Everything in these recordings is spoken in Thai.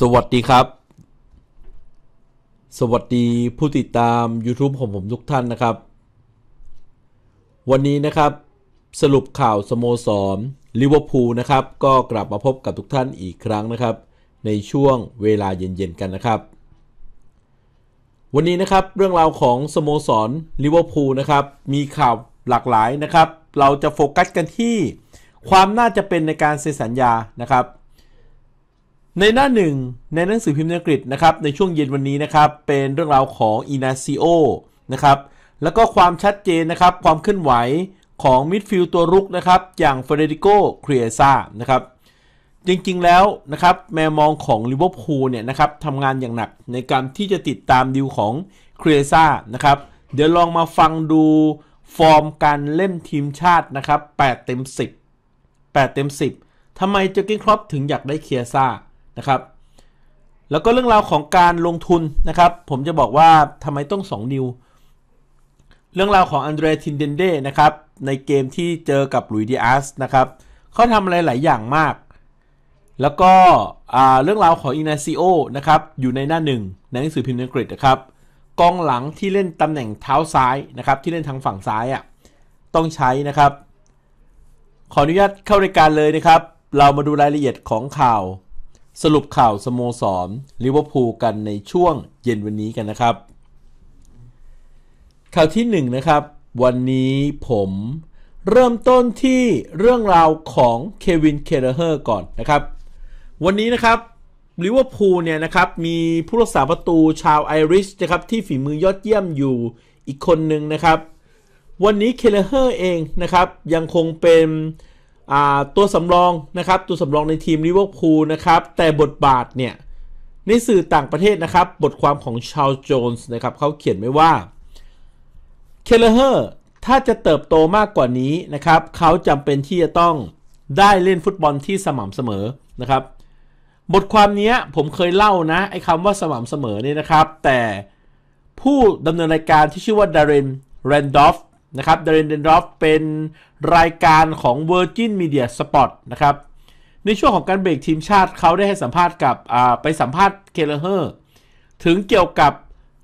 สวัสดีครับ สวัสดีผู้ติดตาม YouTube ของผมทุกท่านนะครับ วันนี้นะครับ สรุปข่าวสโมสรลิเวอร์พูลนะครับ ก็กลับมาพบกับทุกท่านอีกครั้งนะครับ ในช่วงเวลาเย็นๆกันนะครับ วันนี้นะครับเรื่องราวของสโมสรลิเวอร์พูลนะครับ มีข่าวหลากหลายนะครับ เราจะโฟกัสกันที่ ความน่าจะเป็นในการเซ็นสัญญานะครับในหน้าหนึ่ง ในหนังสือพิมพ์อังกฤษนะครับในช่วงเย็นวันนี้นะครับ เป็นเรื่องราวของอินาซิโอนะครับ แล้วก็ความชัดเจนนะครับ ความเคลื่อนไหวของมิดฟิลด์ตัวรุกนะครับ อย่างเฟเดริโกเครียซานะครับ จริงๆแล้วนะครับ แมมองของลิเวอร์พูลเนี่ยนะครับทำงานอย่างหนักในการที่จะติดตามดิวของเครียซานะครับ เดี๋ยวลองมาฟังดูฟอร์มการเล่นทีมชาตินะครับ8เต็ม10 8เต็ม10ทำไมเจอกิ้งครอปถึงอยากได้เครียซ่านะครับ แล้วก็เรื่องราวของการลงทุนนะครับ ผมจะบอกว่าทำไมต้อง2นิว เรื่องราวของอันเดรทินเดนเดนะครับ ในเกมที่เจอกับลุยดิอาสนะครับ เขาทำอะไรหลายอย่างมาก แล้วก็เรื่องราวของอินาซิโอนะครับ อยู่ในหน้าหนึ่งในหนังสือพิมพ์อังกฤษนะครับ กองหลังที่เล่นตำแหน่งเท้าซ้ายนะครับ ที่เล่นทางฝั่งซ้ายอะ่ะ ต้องใช้นะครับ ขออนุญาตเข้ารายการเลยนะครับ เรามาดูรายละเอียดของข่าวสรุปข่าวสโมสรลิเวอร์พูลกันในช่วงเย็นวันนี้กันนะครับ ข่าวที่ 1นนะครับ วันนี้ผมเริ่มต้นที่เรื่องราวของเควินเคเดเฮอร์ก่อนนะครับ วันนี้นะครับลิเวอร์พูลเนี่ยนะครับมีผู้รักษาประตูชาวไอริชนะครับที่ฝีมือยอดเยี่ยมอยู่อีกคนหนึ่งนะครับ วันนี้เคเลเฮอร์เองนะครับ ยังคงเป็นตัวสำรองนะครับตัวสำรองในทีมลิเวอร์พูลนะครับแต่บทบาทเนี่ยในสื่อต่างประเทศนะครับบทความของชาวโจนส์นะครับเขาเขียนไว้ว่า เคเลเฮอร์ถ้าจะเติบโตมากกว่านี้นะครับเขาจำเป็นที่จะต้องได้เล่นฟุตบอลที่สม่ำเสมอนะครับบทความนี้ผมเคยเล่านะ ไอ้คำว่าสม่ำเสมอเนี่ยนะครับแต่ผู้ดำเนินรายการที่ชื่อว่าดารินแรนดอฟนะครับเดรนเดนดรอฟเป็นรายการของ Virgin Media Sport นะครับในช่วงของการเบรกทีมชาติเขาได้ให้สัมภาษณ์กับไปสัมภาษณ์เคเลเฮอร์ ถึงเกี่ยวกับ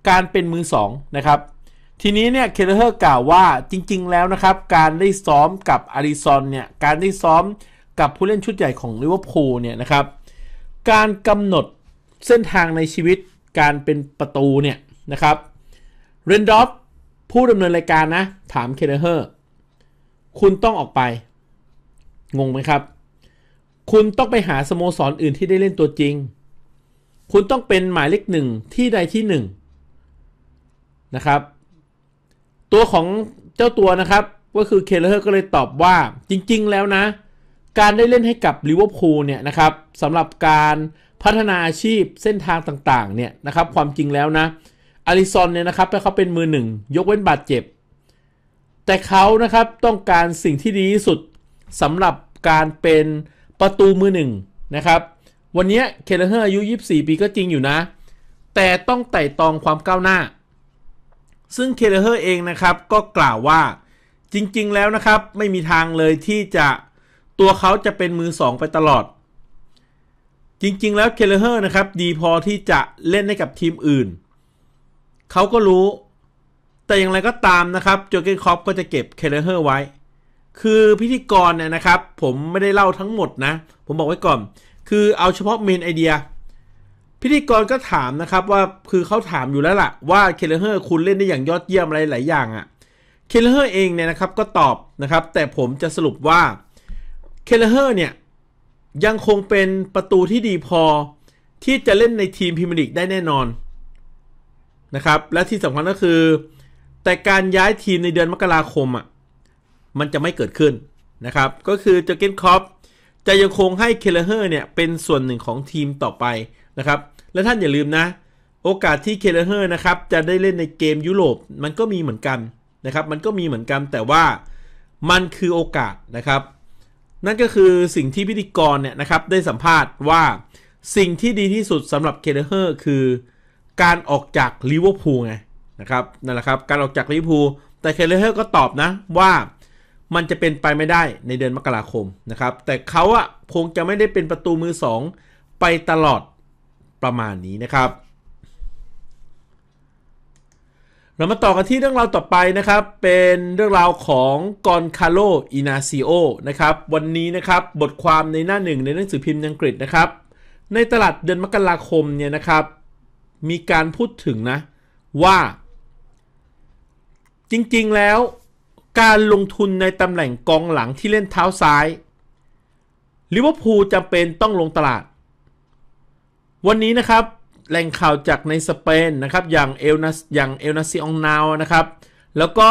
การเป็นมือสองนะครับ ทีนี้เนี่ยเคเลเฮอร์กล่าวว่าจริงๆแล้วนะครับ การได้ซ้อมกับอาริซอนเนี่ย การได้ซ้อมกับผู้เล่นชุดใหญ่ของลิเวอร์พูลเนี่ยนะครับการกำหนดเส้นทางในชีวิต การเป็นประตูเนี่ยนะครับเรนดอฟผู้ดำเนินรายการนะถามเคเนเฮอร์ คุณต้องออกไป งงไหมครับ คุณต้องไปหาสโมสรออื่นที่ได้เล่นตัวจริง คุณต้องเป็นหมายเลขหนึ่งที่ใดที่หนึ่งนะครับ ตัวของเจ้าตัวนะครับก็คือเคเลอร์ก็เลยตอบว่าจริงๆ แล้วนะ การได้เล่นให้กับลิเวอร์พูลเนี่ยนะครับสำหรับการพัฒนาอาชีพเส้นทางต่างๆ เนี่ยนะครับความจริงแล้วนะอาริซอนเนี่ยนะครับเขาเป็นมือหนึ่งยกเว้นบาดเจ็บแต่เขานะครับต้องการสิ่งที่ดีที่สุดสำหรับการเป็นประตูมือหนึ่งนะครับวันนี้เคเลเฮอร์อายุ 24 ปีก็จริงอยู่นะ แต่ต้องไต่ตองความก้าวหน้า ซึ่งเคเลเฮอร์เองนะครับก็กล่าวว่าจริงๆแล้วนะครับไม่มีทางเลยที่จะตัวเขาจะเป็นมือสองไปตลอด จริงๆแล้วเคเลเฮอร์นะครับดีพอที่จะเล่นให้กับทีมอื่นเขาก็รู้ แต่อย่างไรก็ตามนะครับโจเกนคอปก็จะเก็บเคเลเฮอร์ไว้ คือพิธีกรเนี่ยนะครับ ผมไม่ได้เล่าทั้งหมดนะ ผมบอกไว้ก่อน คือเอาเฉพาะเมนไอเดีย พิธีกรก็ถามนะครับว่าคือเขาถามอยู่แล้วล่ะ ว่าเคเลเฮอร์คุณเล่นได้อย่างยอดเยี่ยมอะไรหลายอย่างอะ่ะ เคเลเฮอร์เองเนี่ยนะครับก็ตอบนะครับแต่ผมจะสรุปว่าเคเลเฮอร์เนี่ยยังคงเป็นประตูที่ดีพอ ที่จะเล่นในทีมพิมลิกได้แน่นอนนะครับและที่สำคัญก็คือ แต่การย้ายทีมในเดือนมกราคมอ่ะมันจะไม่เกิดขึ้นนะครับก็คือเจอเกนคอปจะยังคงให้เคเลเฮอร์เนี่ยเป็นส่วนหนึ่งของทีมต่อไปนะครับและท่านอย่าลืมนะโอกาสที่เคเลเฮอร์นะครับจะได้เล่นในเกมยุโรป มันก็มีเหมือนกันนะครับมันก็มีเหมือนกัน แต่ว่ามันคือโอกาสนะครับ นั่นก็คือสิ่งที่พิธีกรเนี่ยนะครับได้สัมภาษณ์ว่าสิ่งที่ดีที่สุดสำหรับเคเลเฮอร์คือการออกจากลิเวอร์พูลไงนะครับ นั่นแหละครับการออกจากลิเวอร์พูลแต่เคเลเฮอร์ก็ตอบนะว่ามันจะเป็นไปไม่ได้ในเดือนมกราคมนะครับ แต่เขาอะคงจะไม่ได้เป็นประตูมือ 2 ไปตลอดประมาณนี้นะครับ เรามาต่อกันที่เรื่องราวต่อไปนะครับเป็นเรื่องราวของกอนคาโลอินาซิโอนะครับ วันนี้นะครับบทความในหน้าหนึ่งในหนังสือพิมพ์อังกฤษนะครับ ในตลาดเดือนมกราคมเนี่ยนะครับมีการพูดถึงนะว่าจริงๆแล้วการลงทุนในตำแหน่งกองหลังที่เล่นเท้าซ้ายลิเวอร์พูลจำเป็นต้องลงตลาด วันนี้นะครับแหล่งข่าวจากในสเปนนะครับอย่างเอลนาอย่างเอลนาซิองนาวนะครับ แล้วก็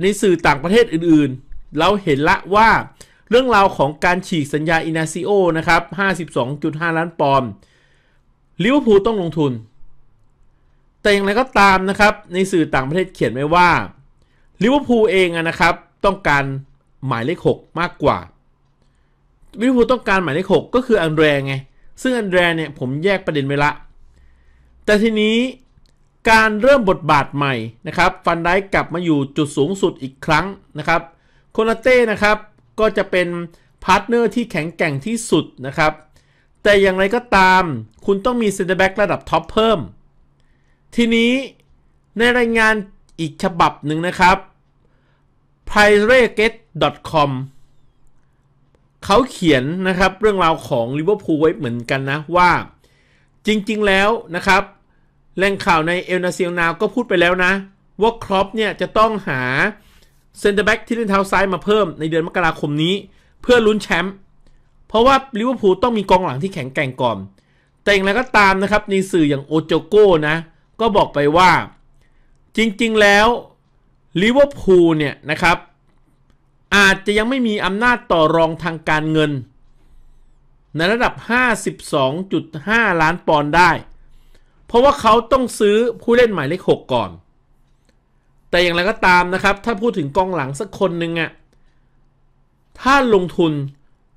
ในสื่อต่างประเทศอื่นๆ เราเห็นละว่า เรื่องราวของการฉีกสัญญาอินาซิโอนะครับ 52.5 ล้านปอนด์ลิเวอร์พูลต้องลงทุน แต่อย่างไรก็ตามนะครับ ในสื่อต่างประเทศเขียนไว้ว่าลิเวอร์พูลเองนะครับ ต้องการหมายเลข6มากกว่าลิเวอร์พูลต้องการหมายเลข6ก็คืออันแดรไง ซึ่งอันแดรเนี่ยผมแยกประเด็นไว้ละ แต่ทีนี้การเริ่มบทบาทใหม่นะครับฟันได้กลับมาอยู่จุดสูงสุดอีกครั้งนะครับโคนาเต้นะครับก็จะเป็นพาร์ทเนอร์ที่แข็งแกร่งที่สุดนะครับแต่อย่างไรก็ตามคุณต้องมีเซนเตอร์แบ็กระดับท็อปเพิ่ม ทีนี้ในรายงานอีกฉบับหนึ่งนะครับ p r i r e g e t c o m เขาเขียนนะครับเรื่องราวของลิเวอร์พูลไว้เหมือนกันนะว่า จริงๆแล้วนะครับแหล่งข่าวในเอลนาเซียนาวก็พูดไปแล้วนะ ว่าครอปเนี่ยจะต้องหาเซนเตอร์แบ็กที่เล่นเท้าซ้ายมาเพิ่ม ในเดือนมกราคมนี้เพื่อลุ้นแชมป์เพราะว่าลิเวอร์พูลต้องมีกองหลังที่แข็งแกร่งก่อน แต่อย่างไรก็ตามนะครับ ในสื่ออย่างโอโจโก้นะ ก็บอกไปว่า จริงๆแล้วลิเวอร์พูลเนี่ยนะครับ อาจจะยังไม่มีอำนาจต่อรองทางการเงิน ในระดับ 52.5 ล้านปอนด์ได้ เพราะว่าเขาต้องซื้อผู้เล่นหมายเลข6ก่อน แต่อย่างไรก็ตามนะครับ ถ้าพูดถึงกองหลังสักคนหนึ่งอะ่ะถ้าลงทุน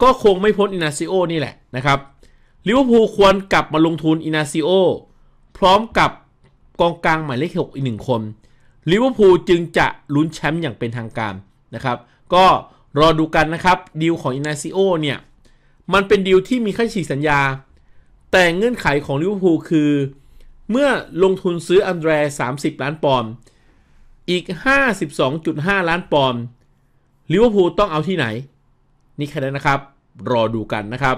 ก็คงไม่พ้นอินาซิโอนี่แหละนะครับ ลิเวอร์พูลควรกลับมาลงทุนอินาซิโอพร้อมกับกองกลางหมายเลขหกอีกหนึ่งคน ลิเวอร์พูลจึงจะลุ้นแชมป์อย่างเป็นทางการนะครับ ก็รอดูกันนะครับดีลของอินาซิโอเนี่ย มันเป็นดีลที่มีค่าฉีกสัญญา แต่เงื่อนไขของลิเวอร์พูลคือ เมื่อลงทุนซื้ออันเดร30 ล้านปอนด์อีก 52.5 ล้านปอนด์ลิเวอร์พูลต้องเอาที่ไหนนี่แค่นั้นนะครับ รอดูกันนะครับ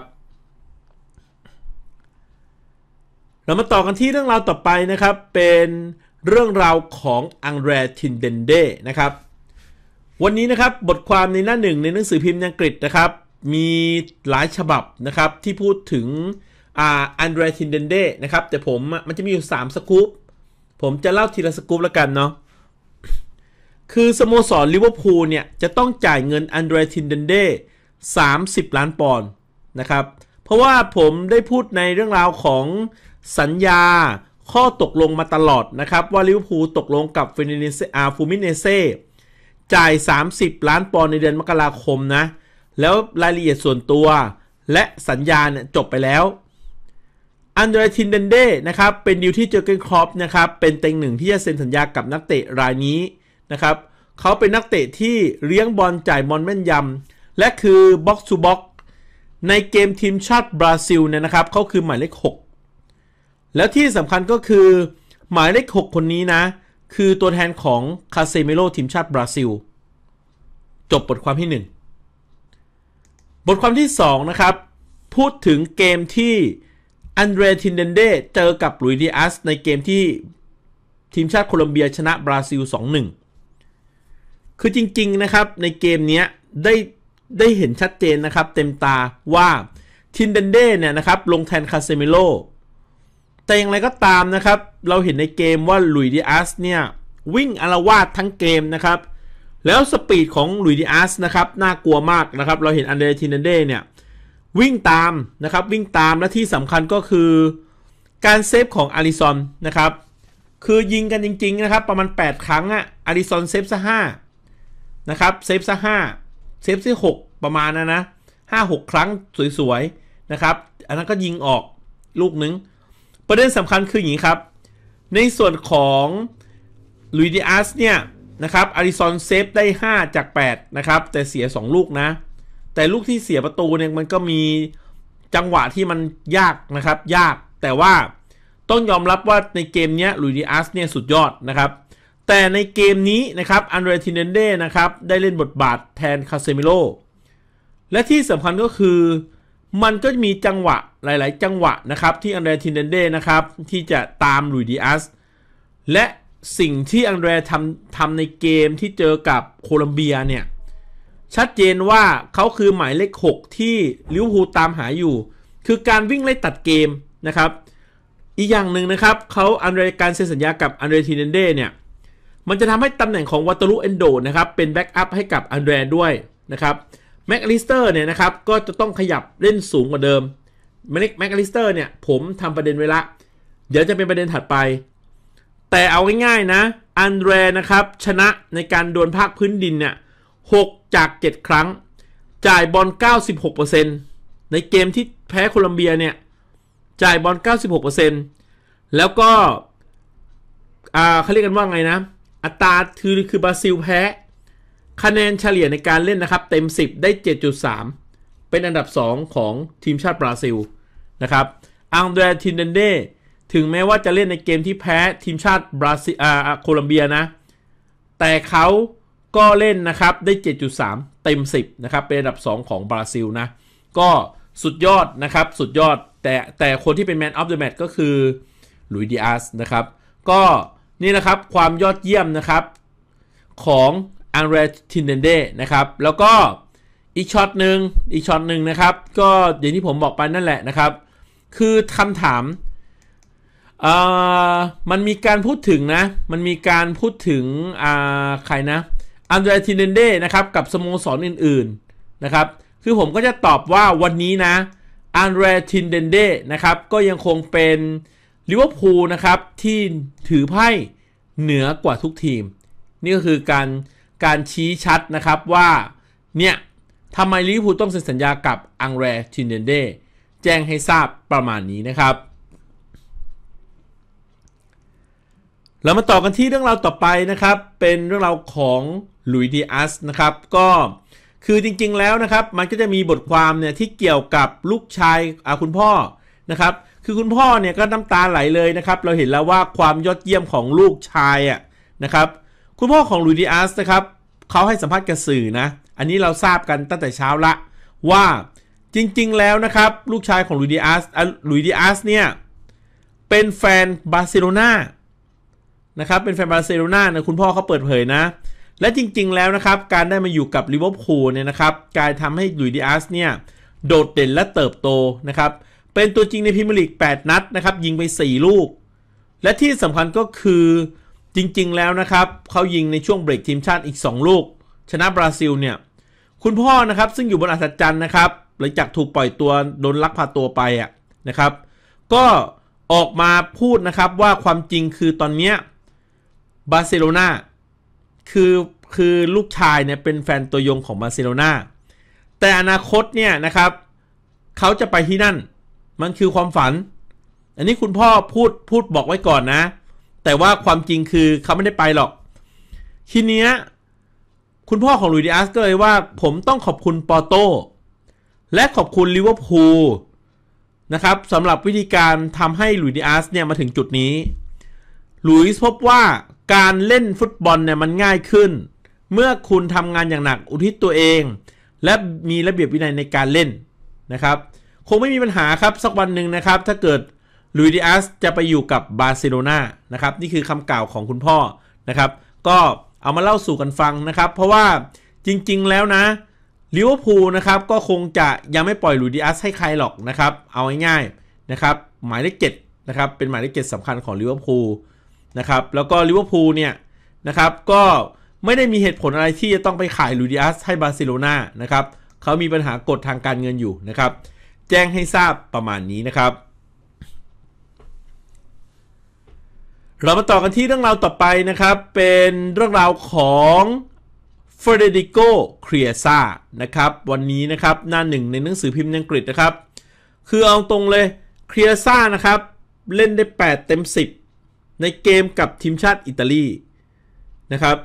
เรามาต่อกันที่เรื่องราวต่อไปนะครับเป็นเรื่องราวของอังเรทินเดนเดนะครับวันนี้นะครับบทความในหน้าหนึ่งในหนังสือพิมพ์อังกฤษนะครับมีหลายฉบับนะครับที่พูดถึงอันเดรทินเดนเดนะครับแต่ผมมันจะมีอยู่ 3 สกู๊ปผมจะเล่าทีละสกู๊ปแล้วกันเนาะคือสโมสรลิเวอร์พูลเนี่ยจะต้องจ่ายเงินอันเดรทินเดนเด30 ล้านปอนด์นะครับ เพราะว่าผมได้พูดในเรื่องราวของสัญญาข้อตกลงมาตลอดนะครับ ว่าลิเวอร์พูลตกลงกับฟินิเนเซอาฟูมิเนเซจ่าย 30 ล้านปอนด์ในเดือนมกราคมนะ แล้วรายละเอียดส่วนตัว และสัญญาเนี่ยจบไปแล้ว อันเดรทินเดนเดนะครับเป็นดิวที่เจอเกนครอปนะครับ เป็นเต็งหนึ่งที่จะเซ็นสัญญากับนักเตะรายนี้นะครับเขาเป็นนักเตะที่เลี้ยงบอลจ่ายบอลแม่นยำและคือ Box to Box ในเกมทีมชาติบราซิลเนี่ยนะครับเขาคือหมายเลข 6 แล้วที่สำคัญก็คือหมายเลข6 คนนี้นะ คือตัวแทนของคาเซเมโลทีมชาติบราซิลจบบทความที่ 1 บทความที่ 2 นะครับ พูดถึงเกมที่อันเดรทินเดนเดเจอกับลุยดิอัสในเกมที่ทีมชาติโคลอมเบียชนะบราซิล2-1 คือจริงๆ นะครับ ในเกมนี้ได้ได้เห็นชัดเจนนะครับเต็มตาว่าทินเดนเดเนี่ยนะครับลงแทนคาเซมิโลแต่อย่างไรก็ตามนะครับ เราเห็นในเกมว่าลุยดิอัสเนี่ยวิ่งอารวาดทั้งเกมนะครับ แล้วสปีดของลุยดิอัสนะครับน่ากลัวมากนะครับ เราเห็นอันเดรทินเดนเดเนี่ย วิ่งตามนะครับ วิ่งตามและที่สำคัญก็คือการเซฟของอาริซอนนะครับคือยิงกันจริงๆนะครับ ประมาณ 8 ครั้งอะอาริซอนเซฟซะ5นะครับเซฟซะ5เซฟที่6ประมาณนะนะห้าหกครั้งสวย ๆ นะครับ อันนั้นก็ยิงออกลูกหนึ่งประเด็นสำคัญคืออย่างนี้ครับ ในส่วนของลุยดิอัสเนี่ยนะครับอาริซอนเซฟได้ 5 จาก 8 นะครับ แต่เสีย 2 ลูกนะ แต่ลูกที่เสียประตูเนี่ยมันก็มีจังหวะที่มันยากนะครับ ยาก แต่ว่าต้องยอมรับว่าในเกมนี้ลุยดิอัสเนี่ยสุดยอดนะครับแต่ในเกมนี้นะครับ อันเดรทินเดนะครับ ได้เล่นบทบาทแทนคาเซมิโลและที่สำคัญก็คือ มันก็มีจังหวะหลายๆ จังหวะนะครับ ที่อันเดรทินเดนะครับ ที่จะตามลุยดิอัสและสิ่งที่อันเดรทำทำในเกมที่เจอกับโคลัมเบียเนี่ย ชัดเจนว่าเขาคือหมายเลข 6ที่ลิเวอร์พูลตามหาอยู่ คือการวิ่งไล่ตัดเกมนะครับ อีกอย่างหนึ่งนะครับเขาอันเดรการเซ็นสัญญากับอันเดรทิเนเดเนี่ยมันจะทำให้ตำแหน่งของวัตลุเอนโดนะครับ เป็นแบ็กอัพให้กับอันเดรด้วยนะครับแม็กลิสเตอร์เนี่ยนะครับ ก็จะต้องขยับเล่นสูงกว่าเดิมแม็กลิสเตอร์เนี่ย ผมทำประเด็นไว้ละ เดี๋ยวจะเป็นประเด็นถัดไป แต่เอาง่ายๆนะอันเดรนะครับ ชนะในการดวลภาคพื้นดินเนี่ย6จาก 7 ครั้ง จ่ายบอล96%ในเกมที่แพ้โคลัมเบียเนี่ย จ่ายบอล96%แล้วก็เขาเรียกกันว่าไงนะอัตราคือคือบราซิลแพ้คะแนนเฉลี่ยในการเล่นนะครับ เต็ม 10 ได้ 7.3 เป็นอันดับ 2 ของทีมชาติบราซิล นะครับอังเดรทินเดนเดถึงแม้ว่าจะเล่นในเกมที่แพ้ ทีมชาติบราซิลอาโคลัมเบียนะ แต่เขาก็เล่นนะครับ ได้ 7.3 เต็ม 10นะครับเป็นอันดับ 2 ของบราซิลนะ ก็สุดยอดนะครับ สุดยอดแต่แต่คนที่เป็นแมนออฟเดอะแมตช์ก็คือลุยดิอาสนะครับก็นี่นะครับความยอดเยี่ยมนะครับของอังเรตินเดนเดนะครับแล้วก็ อีกช็อตหนึ่งอีกช็อตหนึ่งนะครับก็อย่างที่ผมบอกไปนั่นแหละนะครับ คือคำถามมันมีการพูดถึงนะมันมีการพูดถึงใครนะอันเดรตินเดนเดนะครับกับสโมสรออื่นๆนะครับคือผมก็จะตอบว่าวันนี้นะอันเดรตินเดนเดนะครับก็ยังคงเป็นลิเวอร์พูลนะครับที่ถือไพ่เหนือกว่าทุกทีม นี่ก็คือการ การชี้ชัดนะครับว่า เนี่ยทำไมลิเวอร์พูลต้องเซ็นสัญญากับอังเรทินเดนเด แจ้งให้ทราบประมาณนี้นะครับ เรามาต่อกันที่เรื่องราวต่อไปนะครับ เป็นเรื่องราวของลุยดีอัสนะครับ ก็คือจริงๆแล้วนะครับ มันก็จะมีบทความเนี่ยที่เกี่ยวกับลูกชายอาคุณพ่อนะครับคือคุณพ่อเนี่ยก็น้ำตาไหลเลยนะครับ เราเห็นแล้วว่าความยอดเยี่ยมของลูกชายอ่ะนะครับคุณพ่อของลูดิอัสนะครับเขาให้สัมภาษณ์กับสื่อนะอันนี้เราทราบกันตั้งแต่เช้าละ ว่าจริงๆ แล้วนะครับลูกชายของลุยดิอาสลุยดิอาสเนี่ยเป็นแฟนบาร์เซโลนานะครับเป็นแฟนบาร์เซโลนานะคุณพ่อเขาเปิดเผยนะ และจริง ๆแล้วนะครับ การได้มาอยู่กับลิเวอร์พูลเนี่ยนะครับการทำให้ลุยดิอาสเนี่ยโดดเด่นและเติบโตนะครับเป็นตัวจริงในพรีเมียร์ลีก 8 นัดนะครับ ยิงไป 4 ลูก และที่สำคัญก็คือจริง ๆ แล้วนะครับ เขายิงในช่วงเบรกทีมชาติอีก 2 ลูก ชนะบราซิลเนี่ย คุณพ่อนะครับ ซึ่งอยู่บนอัศจรรย์นะครับหลังจากถูกปล่อยตัวโดนลักพาตัวไปอ่ะนะครับ ก็ออกมาพูดนะครับว่าความจริงคือตอนเนี้ยบาร์เซโลนาคือคือลูกชายเนี่ยเป็นแฟนตัวยงของบาร์เซโลนาแต่อนาคตเนี่ยนะครับเขาจะไปที่นั่นมันคือความฝัน อันนี้คุณพ่อพูดพูดบอกไว้ก่อนนะ แต่ว่าความจริงคือเขาไม่ได้ไปหรอก ทีเนี้ยคุณพ่อของลุยดิอาสก็เลยว่า ผมต้องขอบคุณปอโต้และขอบคุณลิเวอร์พูลนะครับสำหรับวิธีการทำให้ลุยดิอาสเนี่ย มาถึงจุดนี้ลุยส์พบว่าการเล่นฟุตบอลเนี่ยมันง่ายขึ้น เมื่อคุณทำงานอย่างหนักอุทิศตัวเอง และมีระเบียบวินัยในการเล่นนะครับงไม่มีปัญหาครับสักวันหนึ่งนะครับ ถ้าเกิดลุยดิอัสจะไปอยู่กับบาร์เซโลนานะครับนี่คือคำกล่าวของคุณพ่อนะครับก็เอามาเล่าสู่กันฟังนะครับ เพราะว่าจริงๆแล้วนะลิเวอร์พูลนะครับก็คงจะยังไม่ปล่อยลุยดิอัสให้ใครหรอกนะครับเอาง่ายๆนะครับ หมายเลขเจ็ดนะครับเป็นหมายเลขเจ็ดสำคัญของลิเวอร์พูลนะครับแล้วก็ลิเวอร์พูลเนี่ยนะครับก็ไม่ได้มีเหตุผลอะไรที่จะต้องไปขายลุยดิอัสให้บาร์เซโลนานะครับเขามีปัญหากฎทางการเงินอยู่นะครับแจ้งให้ทราบประมาณนี้นะครับ เรามาต่อกันที่เรื่องราวต่อไปนะครับ เป็นเรื่องราวของเฟรเดริโกเครียซานะครับ วันนี้นะครับหน้าหนึ่งในหนังสือพิมพ์อังกฤษนะครับ คือเอาตรงเลย เครียซานะครับ เล่นได้ 8 เต็ม 10 ในเกมกับทีมชาติอิตาลีนะครับ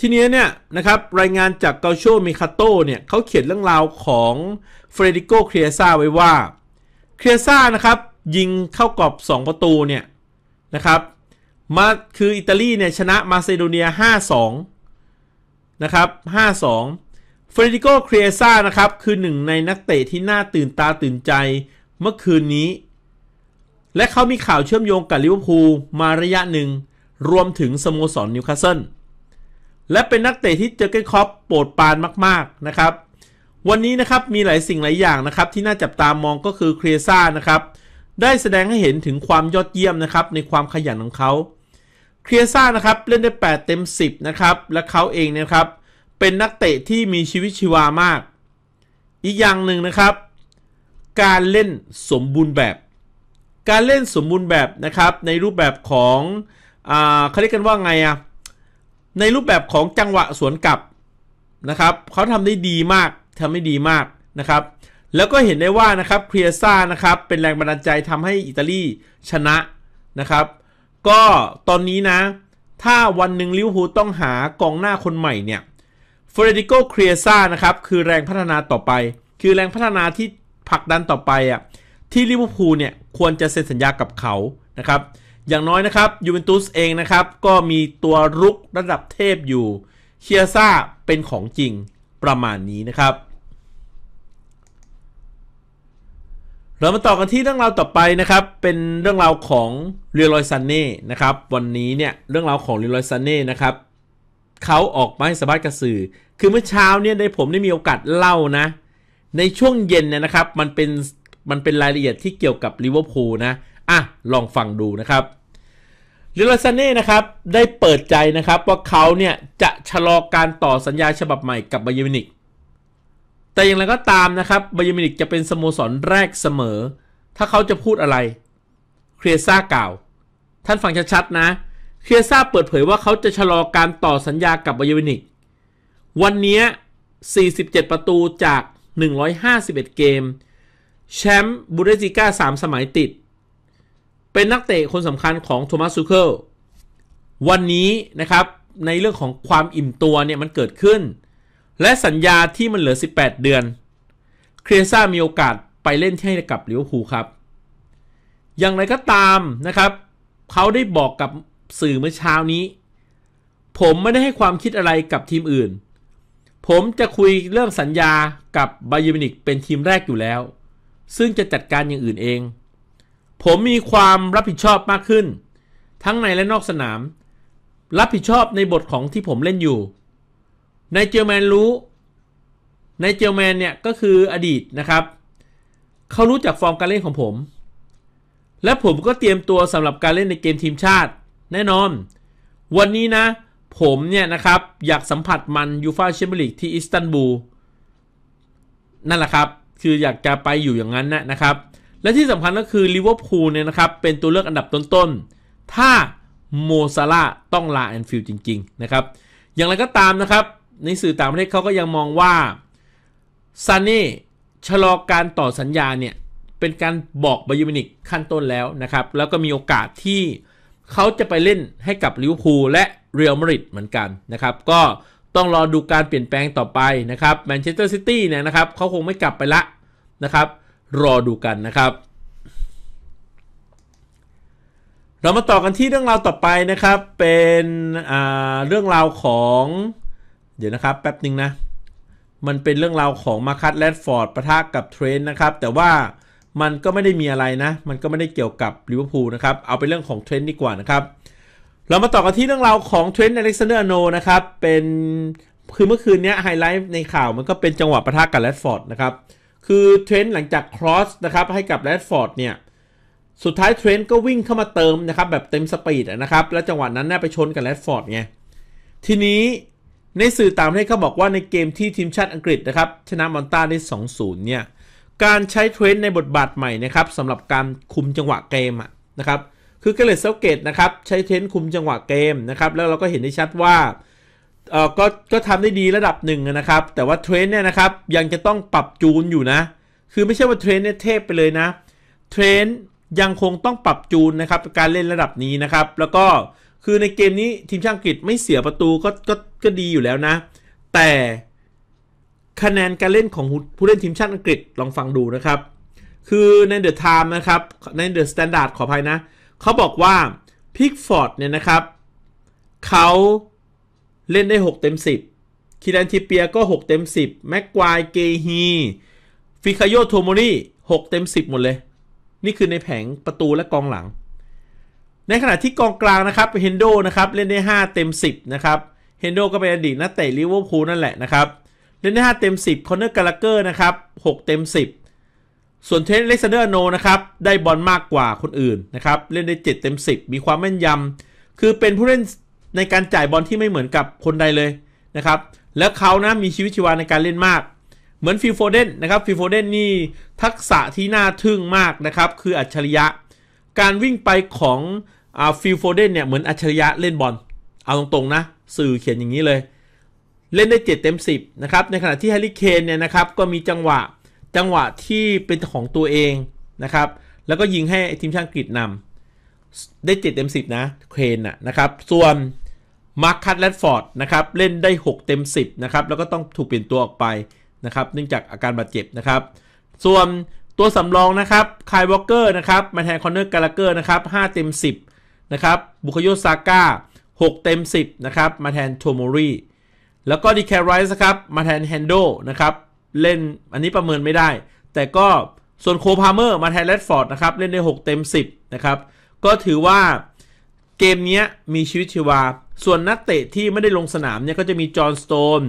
ทีนี้เนี่ยนะครับ รายงานจากเกาโชมิคาโตเนี่ยเขาเขียนเรื่องราวของเฟรดิโกเครียซาไว้ว่าเครียซานะครับ ยิงเข้ากรอบ 2 ประตูเนี่ย นะครับ มาคืออิตาลีเนี่ย ชนะมาซิโดเนีย 5-2 นะครับ 5-2เฟรดิโกเครียซานะครับ คือหนึ่งในนักเตะที่น่าตื่นตาตื่นใจเมื่อคืนนี้ และเขามีข่าวเชื่อมโยงกับลิเวอร์พูลมาระยะหนึ่งรวมถึงสโมสรนิวคาสเซิลและเป็นนักเตะที่เจอเกนคอปโปรดปานมากๆนะครับ วันนี้นะครับมีหลายสิ่งหลายอย่างนะครับ ที่น่าจับตามองก็คือเครซ่านะครับได้แสดงให้เห็นถึงความยอดเยี่ยมนะครับในความขยันของเขาเครียซ่านะครับเล่นได้8 เต็ม 10นะครับและเขาเองนะครับ เป็นนักเตะที่มีชีวิตชีวามาก อีกอย่างหนึ่งนะครับ การเล่นสมบูรณ์แบบ การเล่นสมบูรณ์แบบนะครับในรูปแบบของเขาเรียกกันว่าไงอ่ะในรูปแบบของจังหวะสวนกลับ นะครับเขาทำได้ดีมากทำได้ดีมากนะครับ แล้วก็เห็นได้ว่านะครับเรียซ่านะครับเป็นแรงบันดาลใจทำให้อิตาลีชนะนะครับ ก็ตอนนี้นะ ถ้าวันหนึ่งลิเวอร์พูลต้องหากองหน้าคนใหม่เนี่ยเฟรเดริโกเคียซ่านะครับคือแรงพัฒนาต่อไป คือแรงพัฒนาที่ผลักดันต่อไปอ่ะที่ลิเวอร์พูลเนี่ยควรจะเซ็นสัญญากับเขานะครับอย่างน้อยนะครับยูเวนตุสเองนะครับก็มีตัวรุกระดับเทพอยู่เคียซ่าเป็นของจริงประมาณนี้นะครับ เรามาต่อกันที่เรื่องราวต่อไปนะครับเป็นเรื่องราวของเรียลอยซันเน่นะครับวันนี้เนี่ยเรื่องราวของเรียลอยซันเน่นะครับเขาออกมาให้สัายกับสื่อ คือเมื่อเช้าเนี่ยได้ผมได้มีโอกาสเล่านะในช่วงเย็นเนี่ยนะครับมันเป็นมันเป็นรายละเอียดที่เกี่ยวกับลิเวอร์พูลนะอ่ะ ลองฟังดูนะครับลิลลซเน่ นะครับ ได้เปิดใจนะครับว่าเขาเนี่ยจะชะลอการต่อสัญญาฉบับใหม่กับบายมินิก แต่อย่างไรก็ตามนะครับบายมินิกจะเป็นสโมสรแรกเสมอ ถ้าเขาจะพูดอะไร เครียซ่ากล่าว ท่านฟังชัดๆนะ เครียซ่าเปิดเผย ว่าเขาจะชะลอการต่อสัญญากับบายมินิก วันนี้47 ประตูจาก 151เกม แชมป์บูเดซิก้า3สมัยติดเป็นนักเตะคนสำคัญของโทมัสซูเคิล วันนี้นะครับในเรื่องของความอิ่มตัวเนี่ยมันเกิดขึ้น และสัญญาที่มันเหลือ 18 เดือนเครซ่ามีโอกาสไปเล่นให้กับลิเวอร์พูลครับ อย่างไรก็ตามนะครับ เขาได้บอกกับสื่อเมื่อเช้านี้ ผมไม่ได้ให้ความคิดอะไรกับทีมอื่น ผมจะคุยเรื่องสัญญากับบาเยมินิกเป็นทีมแรกอยู่แล้ว ซึ่งจะจัดการอย่างอื่นเองผมมีความรับผิดชอบมากขึ้น ทั้งในและนอกสนาม รับผิดชอบในบทของที่ผมเล่นอยู่นายเจอแมนรู้นายเจอแมนเนี่ยก็คืออดีตนะครับ เขารู้จักฟอร์มการเล่นของผม และผมก็เตรียมตัวสำหรับการเล่นในเกมทีมชาติ แน่นอน วันนี้นะ ผมเนี่ยนะครับอยากสัมผัสมันยูฟาแชมเปี้ยนลีกที่อิสตันบูลนั่นแหละครับคืออยากจะไปอยู่อย่างนั้นนะนะครับและที่สำคัญก็คือลิเวอร์พูลเนี่ยนะครับ เป็นตัวเลือกอันดับต้นๆ ถ้าโมซาร่าต้องลาแอนฟิลด์จริง ๆนะครับ อย่างไรก็ตามนะครับ ในสื่อต่างประเทศเขาก็ยังมองว่าซันนี่ชะลอการต่อสัญญาเนี่ย เป็นการบอกบายูมินิกขั้นต้นแล้วนะครับ แล้วก็มีโอกาสที่เขาจะไปเล่นให้กับลิเวอร์พูลและเรอัลมาดริดเหมือนกันนะครับก็ต้องรอดูการเปลี่ยนแปลงต่อไปนะครับแมนเชสเตอร์ซิตี้เนี่ยนะครับเขาคงไม่กลับไปละนะครับรอดูกันนะครับ เรามาต่อกันที่เรื่องราวต่อไปนะครับเป็นเรื่องราวของ เดี๋ยวนะครับแป๊บนึงนะมันเป็นเรื่องราวของมาคัตแลดฟอร์ดประทะกับเทรนนะครับแต่ว่ามันก็ไม่ได้มีอะไรนะ มันก็ไม่ได้เกี่ยวกับลิเวอร์พูลนะครับ เอาเป็นเรื่องของเทรนดีกว่านะครับ เรามาต่อกันที่เรื่องราวของเทรน์อเล็กซานเดอร์โนนะครับเป็นคือเมื่อคืนนี้ไฮไลท์ในข่าวมันก็เป็นจังหวะประทะกับแลดฟอร์ดนะครับคือเทรนด์หลังจากครอสนะครับให้กับแรดฟอร์ดเนี่ยสุดท้ายเทรนด์ก็วิ่งเข้ามาเติมนะครับ แบบเต็มสปีดนะครับและจังหวะนั้นน่าไปชนกับแรดฟอร์ดไงทีนี้ในสื่อตามให้เเขาบอกว่าในเกมที่ทีมชาติอังกฤษนะครับชนะมอนตาได้ 2-0เนี่ยการใช้เทรนด์ในบทบาทใหม่นะครับสำหรับการคุมจังหวะเกมนะครับคือเกเรตเซลเกตนะครับใช้เทรนด์คุมจังหวะเกมนะครับแล้วเราก็เห็นได้ชัดว่าเออก็ก็ทำได้ดีระดับหนึ่งนะครับ แต่ว่าเทรนเนี่ยนะครับยังจะต้องปรับจูนอยู่นะคือไม่ใช่ว่าเทรนเนี่ยเทพไปเลยนะเทรนยังคงต้องปรับจูนนะครับ การเล่นระดับนี้นะครับ แล้วก็คือในเกมนี้ทีมชาติอังกฤษไม่เสียประตูก็ก็ก็ดีอยู่แล้วนะ แต่คะแนนการเล่นของผู้เล่นทีมชาติอังกฤษลองฟังดูนะครับ คือในเดอะไทม์นะครับในเดอะสแตนดาร์ดขออภัยนะเขาบอกว่าพิกฟอร์ดเนี่ยนะครับเขาเล่นได้ 6 เต็ม 10 คิรันทิเปียก็ 6 เต็ม 10แม็กควายเกฮี ฟิคาโย โทโมรี่6เต็ม 10 หมดเลย นี่คือในแผงประตูและกองหลัง ในขณะที่กองกลางนะครับเฮนโดนะครับ เล่นได้ 5 เต็ม 10นะครับ เฮนโดก็เป็นอดีตนักเตะลิเวอร์พูลนั่นแหละนะครับ เล่นได้ 5 เต็ม 10คอนเนอร์กาลาเกอร์นะครับ 6 เต็ม 10 ส่วนเทนเลสเดอร์โนนะครับ ได้บอลมากกว่าคนอื่นนะครับเล่นได้7เต็ม 10 มีความแม่นยำ คือเป็นผู้เล่นในการจ่ายบอลที่ไม่เหมือนกับคนใดเลยนะครับ แล้วเขานะมีชีวิตชีวาในการเล่นมาก เหมือนฟิลโฟเดนนะครับ ฟิลโฟเดนนี่ทักษะที่น่าทึ่งมากนะครับ คืออัจฉริยะ การวิ่งไปของฟิลโฟเดนเนี่ยเหมือนอัจฉริยะเล่นบอล เอาตรงๆนะ สื่อเขียนอย่างนี้เลย เล่นได้7เต็ม10 นะครับ ในขณะที่แฮร์รี่เคนเนี่ยนะครับ ก็มีจังหวะ จังหวะที่เป็นของตัวเองนะครับ แล้วก็ยิงให้ทีมชาติอังกฤษนำได้7เต็ม10นะ เคนนะครับ ส่วนมาร์คคัตแลดฟอร์ดนะครับเล่นได้ 6 เต็ม 10นะครับแล้วก็ต้องถูกเปลี่ยนตัวออกไปนะครับเนื่องจากอาการบาดเจ็บนะครับส่วนตัวสำรองนะครับคายวอลเกอร์นะครับมาแทนคอนเนอร์กาลาเกอร์นะครับ5เต็ม 10นะครับบุคโยซาก้า6เต็ม 10นะครับมาแทนโทโมรีแล้วก็ดีแคร์ไรส์ครับมาแทนแฮนโดนะครับเล่นอันนี้ประเมินไม่ได้ แต่ก็ส่วนโคพาเมอร์มาแทนแรดฟอร์ดนะครับเล่นได้ 6 เต็ม 10นะครับก็ถือว่าเกมนี้มีชีวิตชีวาส่วนนักเตะที่ไม่ได้ลงสนามเนี่ยก็จะมีจอห์นสโตน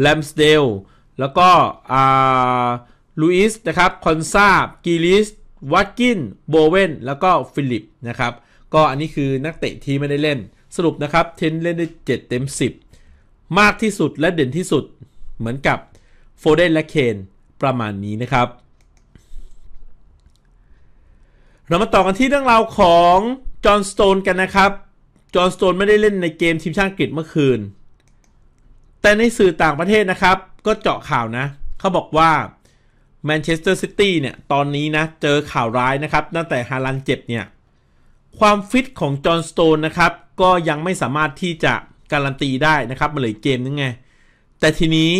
แลมสเดล แล้วก็อ่าลูอิสนะครับ คอนซาบกิลิสวัตกิน โบเวน แล้วก็ฟิลิปนะครับ ก็อันนี้คือนักเตะที่ไม่ได้เล่น สรุปนะครับ เทนเล่นได้7เต็ม10 มากที่สุดและเด่นที่สุดเหมือนกับโฟเดนและเคนประมาณนี้นะครับ เรามาต่อกันที่เรื่องราวของจอห์นสโตนกันนะครับจอห์นสโตนไม่ได้เล่นในเกมทีมชาติอังกฤษเมื่อคืน แต่ในสื่อต่างประเทศนะครับก็เจาะข่าวนะ เขาบอกว่าแมนเชสเตอร์ซิตี้เนี่ยตอนนี้นะเจอข่าวร้ายนะครับ ตั้งแต่ฮาลันเจ็บเนี่ยความฟิตของจอห์นสโตนนะครับก็ยังไม่สามารถที่จะการันตีได้นะครับมาเลยเกมนึงไง แต่ทีนี้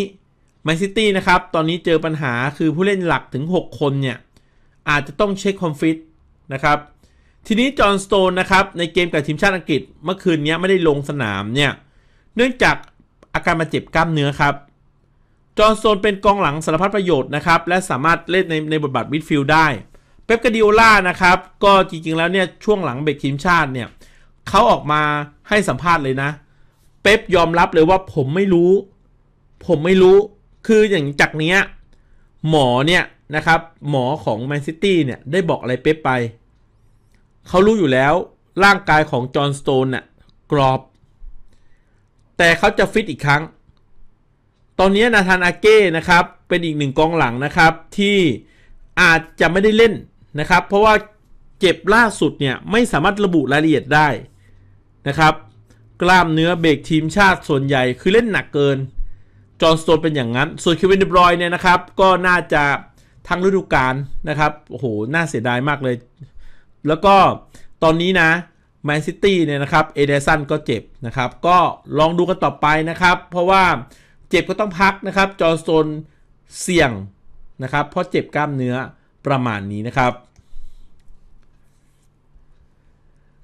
แมนซิตี้นะครับตอนนี้เจอปัญหาคือผู้เล่นหลักถึง 6 คนเนี่ยอาจจะต้องเช็คความฟิตนะครับทีนี้จอห์นสโตนนะครับ ในเกมกับทีมชาติอังกฤษเมื่อคืนนี้ไม่ได้ลงสนาม เนี่ยเนื่องจากอาการบาดเจ็บกล้ามเนื้อครับจอห์นสโตนเป็นกองหลังสารพัดประโยชน์นะครับ และสามารถเล่นในในบทบาทมิดฟิลด์ได้เป๊ปกาดิโอล่านะครับ ก็จริงๆแล้วเนี่ยช่วงหลังเบรกทีมชาติเนี่ยเขาออกมาให้สัมภาษณ์เลยนะ เป๊ปยอมรับเลยว่าผมไม่รู้ ผมไม่รู้คืออย่างจากเนี้ยหมอเนี่ยนะครับหมอของแมนซิตี้เนี่ยได้บอกอะไรเป๊ปไปเขารู้อยู่แล้วร่างกายของจอห์นสโตนน่ะกรอบ แต่เขาจะฟิตอีกครั้ง ตอนนี้นาธานอาเก้นะครับ เป็นอีกหนึ่งกองหลังนะครับ ที่อาจจะไม่ได้เล่นนะครับ เพราะว่าเจ็บล่าสุดเนี่ย ไม่สามารถระบุรายละเอียดได้นะครับ กล้ามเนื้อเบรกทีมชาติส่วนใหญ่คือเล่นหนักเกินจอห์นสโตนเป็นอย่างนั้น ส่วนคิวินเดบรอยเนี่ยนะครับก็น่าจะทั้งฤดูกาลนะครับโอ้โหน่าเสียดายมากเลยแล้วก็ตอนนี้นะแมนซิตี้เนี่ยนะครับเอเดสันก็เจ็บนะครับก็ลองดูกันต่อไปนะครับ เพราะว่าเจ็บก็ต้องพักนะครับจอร์โซนเสี่ยงนะครับเพราะเจ็บกล้ามเนื้อประมาณนี้นะครับ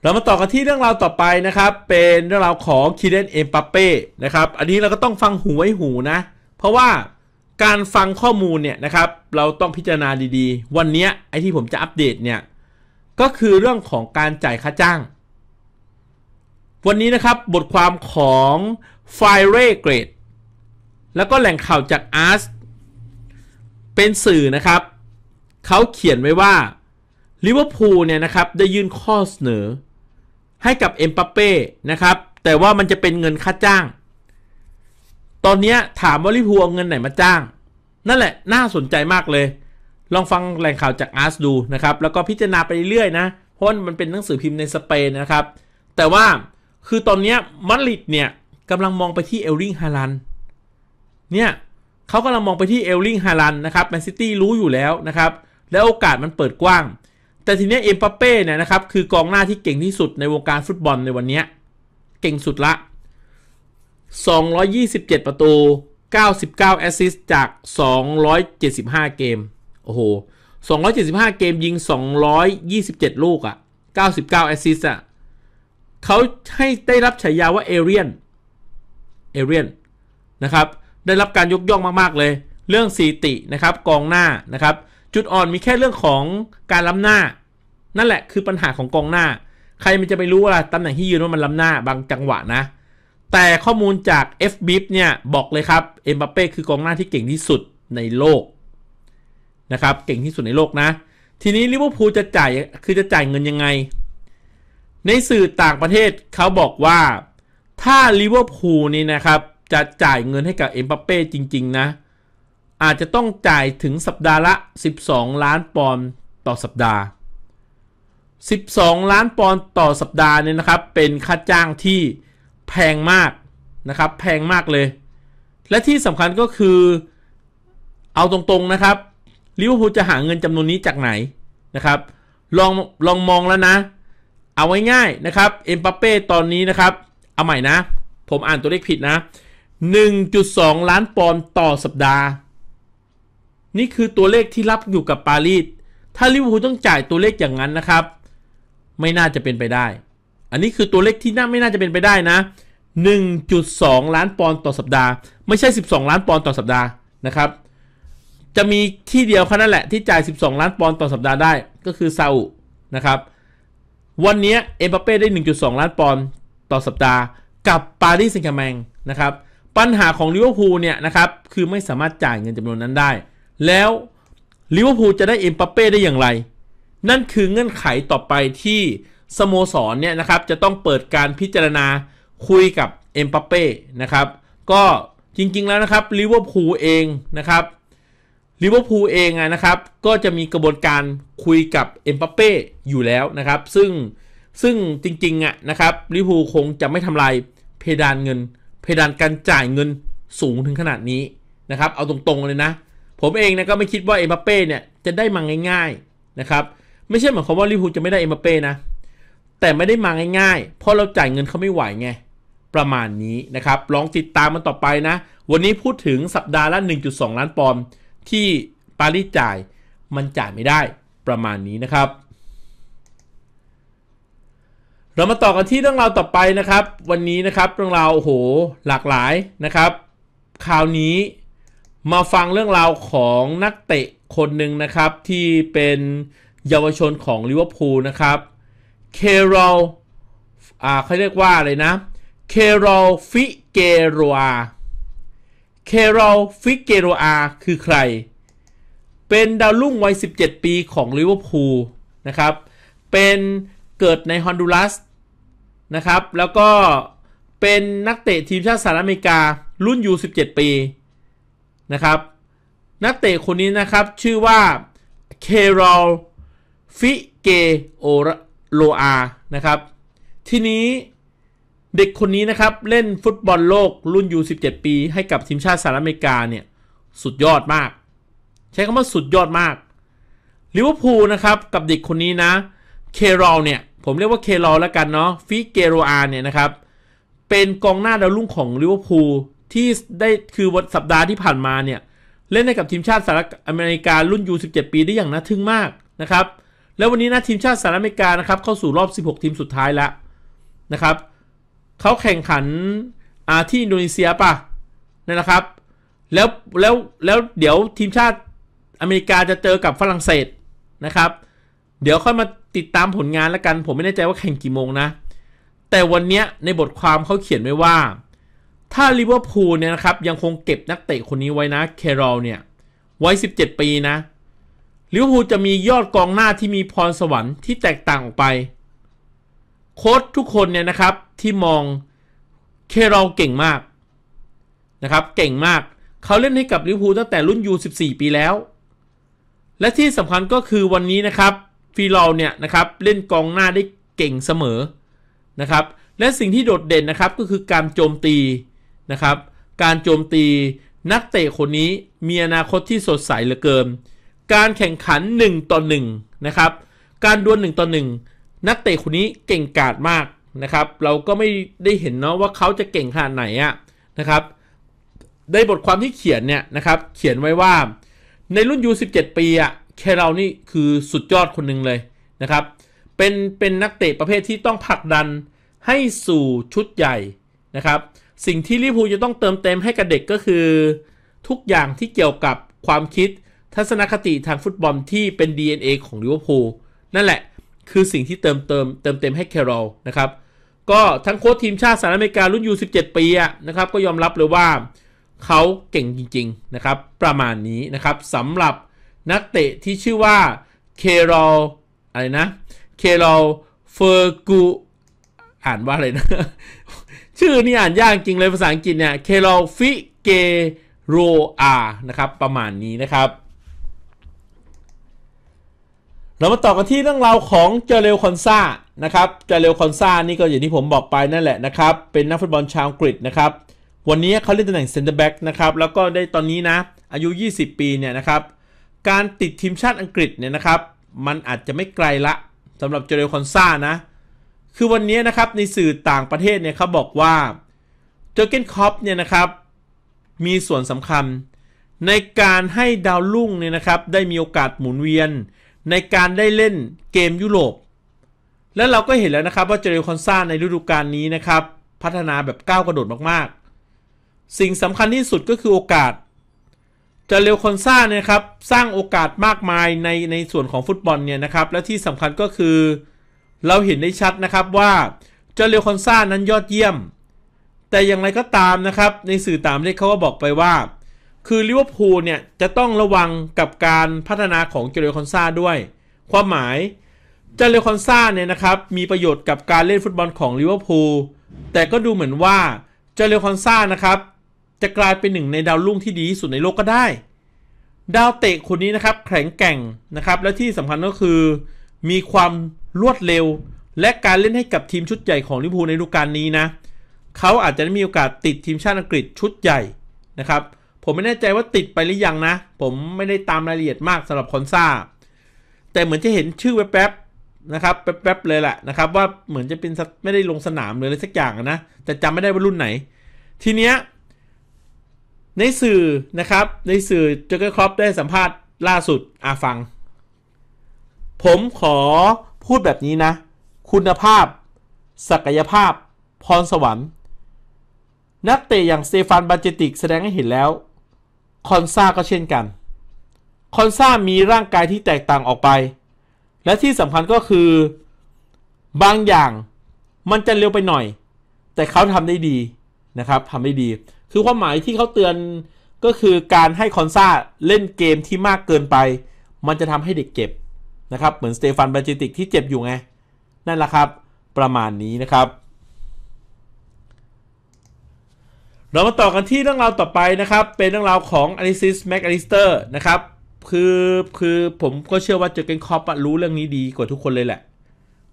เรามาต่อกันที่เรื่องราวต่อไปนะครับเป็นเรื่องราวของคีเดนเอ็มปาเป้นะครับอันนี้เราก็ต้องฟังหูไว้หูนะเพราะว่าการฟังข้อมูลเนี่ยนะครับเราต้องพิจารณาดีๆ วันนี้ไอที่ผมจะอัปเดตเนี่ยก็คือเรื่องของการจ่ายค่าจ้าง วันนี้นะครับบทความของ f i r e g r a d e แล้วก็แหล่งข่าวจาก Ars เป็นสื่อนะครับ เขาเขียนไว้ว่าลิเวอร์พูลเนี่ยนะครับ ได้ยื่นข้อเสนอ ให้กับเอ็มปาเป้นะครับ แต่ว่ามันจะเป็นเงินค่าจ้าง ตอนนี้ถามว่าลิเวอร์พูลเอาเงินไหนมาจ้าง นั่นแหละน่าสนใจมากเลยลองฟังแหล่งข่าวจากอาร์สดูนะครับ แล้วก็พิจารณาไปเรื่อยนะเพราะมันเป็นหนังสือพิมพ์ในสเปนนะครับ แต่ว่าคือตอนนี้มาลริดเนี่ยกำลังมองไปที่เอลลิงฮารันเนี่ยเขากำลังมองไปที่เอลลิงฮารันนะครับแมนซิตี้รู้อยู่แล้วนะครับ แล้วโอกาสมันเปิดกว้าง แต่ทีนี้เอ็มปาเป้เนี่ยนะครับ คือกองหน้าที่เก่งที่สุดในวงการฟุตบอลในวันนี้เก่งสุดละ 227 ประตู99แอสซิสต์จาก275 เกมโอ้โห 275 เกมยิง 227 ลูกอะ่ะ 99แอสซิสอะอ่ะ เขาให้ได้รับฉายาว่าเอเรียน เอเรียนนะครับ ได้รับการยกย่องมากๆ เลย เรื่องสีตินะครับ กองหน้านะครับ จุดอ่อนมีแค่เรื่องของการล้ำหน้า นั่นแหละคือปัญหาของกองหน้า ใครมันจะไปรู้ล่ะตำแหน่งที่ยืนว่ามันล้ำหน้าบางจังหวะนะ แต่ข้อมูลจาก f b i f เนี่ยบอกเลยครับ เอ็มบัปเป้คือกองหน้าที่เก่งที่สุดในโลกนะครับเก่งที่สุดในโลกนะทีนี้ลิเวอร์พูลจะจ่ายคือจะจ่ายเงิน ยังไง ในสื่อต่างประเทศเขาบอกว่าถ้าลิเวอร์พูลนี่นะครับ จะจ่ายเงินให้กับเอ็มบัปเป้จริงๆ นะอาจจะต้องจ่ายถึงสัปดาห์ละ12 ล้านปอนด์ต่อสัปดาห์ 12 ล้านปอนด์ต่อสัปดาห์เนี่ยนะครับ เป็นค่าจ้างที่แพงมากนะครับ แพงมากเลย และที่สำคัญก็คือเอาตรงๆนะครับลิเวอร์พูลจะหาเงินจำนวนนี้จากไหนนะครับลองลองมองแล้วนะ เอาไว้ง่ายนะครับ เอ็มปาเป้ตอนนี้นะครับเอาใหม่นะ ผมอ่านตัวเลขผิดนะ 1.2 ล้านปอนด์ต่อสัปดาห์ นี่คือตัวเลขที่รับอยู่กับปารีสถ้าลิเวอร์พูลต้องจ่ายตัวเลขอย่างนั้นนะครับ ไม่น่าจะเป็นไปได้ อันนี้คือตัวเลขที่น่าไม่น่าจะเป็นไปได้นะ 1.2 ล้านปอนด์ต่อสัปดาห์ ไม่ใช่ 12 ล้านปอนด์ต่อสัปดาห์นะครับจะมีที่เดียวแค่นั้นแหละที่จ่าย 12 ล้านปอนด์ต่อสัปดาห์ได้ก็คือ ซาอุนะครับ วันนี้เอ็มบัปเป้ได้ 1.2 ล้านปอนด์ต่อสัปดาห์ กับปารีสแซงต์แชร์แมงนะครับ ปัญหาของลิเวอร์พูลเนี่ยนะครับ คือไม่สามารถจ่ายเงินจำนวนนั้นได้ แล้วลิเวอร์พูลจะได้เอ็มบัปเป้ได้อย่างไร นั่นคือเงื่อนไขต่อไปที่ สโมสรเนี่ยนะครับ จะต้องเปิดการพิจารณาคุยกับเอ็มบัปเป้นะครับก็จริงๆแล้วนะครับลิเวอร์พูลเองนะครับลิเวอร์พูลเองนะครับก็จะมีกระบวนการคุยกับเอ็มบัปเป้อยู่แล้วนะครับซึ่งซึ่งจริงๆอ่ะนะครับลิเวอร์พูลคงจะไม่ทำลายเพดานเงิน เพดานการจ่ายเงินสูงถึงขนาดนี้นะครับเอาตรงๆเลยนะ ผมเองนะก็ไม่คิดว่าเอ็มบัปเป้เนี่ยจะได้มาง่ายๆนะครับไม่ใช่หมายความว่าลิเวอร์พูลจะไม่ได้เอ็มบัปเป้นะ แต่ไม่ได้มาง่ายๆ เพราะเราจ่ายเงินเขาไม่ไหวไง ประมาณนี้นะครับลองติดตามมันต่อไปนะวันนี้พูดถึงสัปดาห์ละ1.2ล้านปอนด์ที่ปารีสจ่ายมันจ่ายไม่ได้ประมาณนี้นะครับ เรามาต่อกันที่เรื่องราวต่อไปนะครับ วันนี้นะครับเรื่องราวโหหลากหลายนะครับ คราวนี้มาฟังเรื่องราวของนักเตะคนหนึ่งนะครับที่เป็นเยาวชนของลิเวอร์พูลนะครับเคโรอ่าเขาเรียกว่าอะไรนะเคโรฟิเกรัวเคโรฟิกเกโรอาคือใคร เป็นดาวรุ่งวัย 17 ปีของ ลิเวอร์พูลนะครับ เป็นเกิดในฮอนดูรัสนะครับ แล้วก็เป็นนักเตะทีมชาติสหรัฐอเมริการุ่นยู17 ปีนะครับ นักเตะคนนี้นะครับชื่อว่าเคโรฟิเกโอโรอานะครับ ทีนี้เด็กคนนี้นะครับ เล่นฟุตบอลโลกรุ่นยู17 ปี ให้กับทีมชาติสหรัฐอเมริกาเนี่ย สุดยอดมาก ใช้คำว่าสุดยอดมากลิเวอร์พูลนะครับกับเด็กคนนี้นะเคโรลเนี่ย ผมเรียกว่าเคโรลแล้วกันเนาะฟิเกโรอาเนี่ยนะครับ เป็นกองหน้าดาวรุ่งของลิเวอร์พูลที่ได้คือวันสัปดาห์ที่ผ่านมาเนี่ย เล่นให้กับทีมชาติสหรัฐอเมริการุ่นยู17ปีได้อย่างน่าทึ่งมากนะครับแล้ววันนี้นะทีมชาติสหรัฐอเมริกานะครับเข้าสู่รอบ 16 ทีมสุดท้ายแล้วนะครับเขาแข่งขันอาที่อินโดนีเซียป่ะนี่นนะครับแล้วแล้วแล้วเดี๋ยวทีมชาติอเมริกาจะเจอกับฝรั่งเศสนะครับ เดี๋ยวค่อยมาติดตามผลงานแล้วกัน ผมไม่แน่ใจว่าแข่งกี่โมงนะ แต่วันนี้ในบทความเขาเขียนไว้ว่า ถ้าลิเวอร์พูลเนี่ยนะครับยังคงเก็บนักเตะคนนี้ไว้นะเคโรลเนี่ยไว้ 17 ปีนะลิเวอร์พูลจะมียอดกองหน้าที่มีพรสวรรค์ที่แตกต่างออกไปโค้ชทุกคนเนี่ยนะครับที่มองเคเราเก่งมากนะครับเก่งมากเขาเล่นให้กับลิเวอร์พูลตั้งแต่รุ่น U14 ปีแล้ว และที่สำคัญก็คือวันนี้นะครับฟีลอเนี่ยนะครับเล่นกองหน้าได้เก่งเสมอนะครับและสิ่งที่โดดเด่นนะครับก็คือการโจมตีนะครับการโจมตีนักเตะคนนี้มีอนาคตที่สดใสเหลือเกินการแข่งขัน 1 ต่อ 1 นะครับ การดวล1ต่อ 1นักเตะคนนี้เก่งกาจมากนะครับ เราก็ไม่ได้เห็นเนาะว่าเขาจะเก่งขนาดไหนอะนะครับ ได้บทความที่เขียนเนี่ยนะครับเขียนไว้ว่า ในรุ่นยู17 ปีอะเคเรานี่คือสุดยอดคนหนึ่งเลยนะครับเป็น เป็นนักเตะประเภทที่ต้องผลักดันให้สู่ชุดใหญ่นะครับ สิ่งที่ลิพูจะต้องเติมเต็มให้กับเด็กก็คือ ทุกอย่างที่เกี่ยวกับความคิดทัศนคติทางฟุตบอลที่เป็น DNA ของลิเวอร์พูลนั่นแหละคือสิ่งที่เติมเติมเติมเต็มให้แคโรลนะครับ ก็ทั้งโค้ชทีมชาติสหรัฐอเมริการุ่นยู17ปีอะนะครับ ก็ยอมรับเลยว่าเขาเก่งจริง ๆนะครับ ประมาณนี้นะครับสำหรับนักเตะที่ชื่อว่าเคโรลอะไรนะเคโรลเฟอร์กูอ่านว่าอะไรนะ ชื่อนี่อ่านยากจริงเลยภาษาอังกฤษเนี่ยเคโรลฟิเกโรอานะครับ ประมาณนี้นะครับเรามาต่อกันที่เรื่องราวของเจเรลคอนซานะครับ เจเรลคอนซานี่ก็อย่างที่ผมบอกไปนั่นแหละนะครับ เป็นนักฟุตบอลชาวอังกฤษนะครับ วันนี้เขาเล่นตำแหน่งเซนเตอร์แบ็กนะครับ แล้วก็ได้ตอนนี้นะ อายุ 20 ปี เนี่ยนะครับ การติดทีมชาติอังกฤษ เนี่ยนะครับ มันอาจจะไม่ไกลละสำหรับเจเรลคอนซานะ คือวันนี้นะครับ ในสื่อต่างประเทศ เนี่ยเขาบอกว่า เจอเกนคอปเนี่ยนะครับ มีส่วนสำคัญ ในการให้ดาวรุ่ง เนี่ยนะครับ ได้มีโอกาสหมุนเวียนในการได้เล่นเกมยุโรป และเราก็เห็นแล้วนะครับ ว่าเจเรลคอนซาในฤดูกาลนี้นะครับ พัฒนาแบบก้าวกระโดดมากๆ สิ่งสำคัญที่สุดก็คือโอกาสเจเรลคอนซาเนี่ยครับสร้างโอกาสมากมายในในส่วนของฟุตบอลเนี่ยนะครับ และที่สำคัญก็คือเราเห็นได้ชัดนะครับว่าเจเรลคอนซานั้นยอดเยี่ยม แต่อย่างไรก็ตามนะครับในสื่อตามเล็กเขาก็บอกไปว่าคือลิเวอร์พูลเนี่ย จะต้องระวังกับการพัฒนาของเจเรคอนซาด้วย ความหมายเจเรคอนซาเนี่ยนะครับ มีประโยชน์กับการเล่นฟุตบอลของลิเวอร์พูลแต่ก็ดูเหมือนว่าเจเรคอนซานะครับ จะกลายเป็นหนึ่งในดาวรุ่งที่ดีที่สุดในโลกก็ได้ ดาวเตะคนนี้นะครับ แข็งแกร่งนะครับ และที่สำคัญก็คือ มีความรวดเร็ว และการเล่นให้กับทีมชุดใหญ่ของลิเวอร์พูลในฤดูกาลนี้นะเขาอาจจะได้มีโอกาสติดทีมชาติอังกฤษชุดใหญ่นะครับผมไม่แน่ใจว่าติดไปหรือยังนะ ผมไม่ได้ตามรายละเอียดมากสำหรับคอนซ่าแต่เหมือนจะเห็นชื่อแป๊บๆ นะครับแป๊บๆ เลยแหละนะครับ ว่าเหมือนจะเป็นไม่ได้ลงสนามเลยอะไรสักอย่างนะ แต่จำไม่ได้ว่ารุ่นไหน ทีเนี้ย ในสื่อนะครับ ในสื่อเจอเกอร์ครอปได้สัมภาษณ์ล่าสุดอาฟัง ผมขอพูดแบบนี้นะ คุณภาพ ศักยภาพพรสวรรค์นักเตะอย่างเซฟานบาเจติกแสดงให้เห็นแล้วคอนซาก็เช่นกัน คอนซามีร่างกายที่แตกต่างออกไป และที่สำคัญก็คือบางอย่างมันจะเร็วไปหน่อย แต่เขาทำได้ดีนะครับ ทำได้ดี คือความหมายที่เขาเตือนก็คือการให้คอนซาเล่นเกมที่มากเกินไป มันจะทำให้เด็กเจ็บนะครับ เหมือนสเตฟานบาจิติกที่เจ็บอยู่ไง นั่นแหละครับ ประมาณนี้นะครับเรามาต่อกันที่เรื่องราวต่อไปนะครับ เป็นเรื่องราวของอลิซิสแม็กอลิสเตอร์นะครับคือคือผมก็เชื่อว่าเจอเกนคอปรู้เรื่องนี้ดีกว่าทุกคนเลยแหละ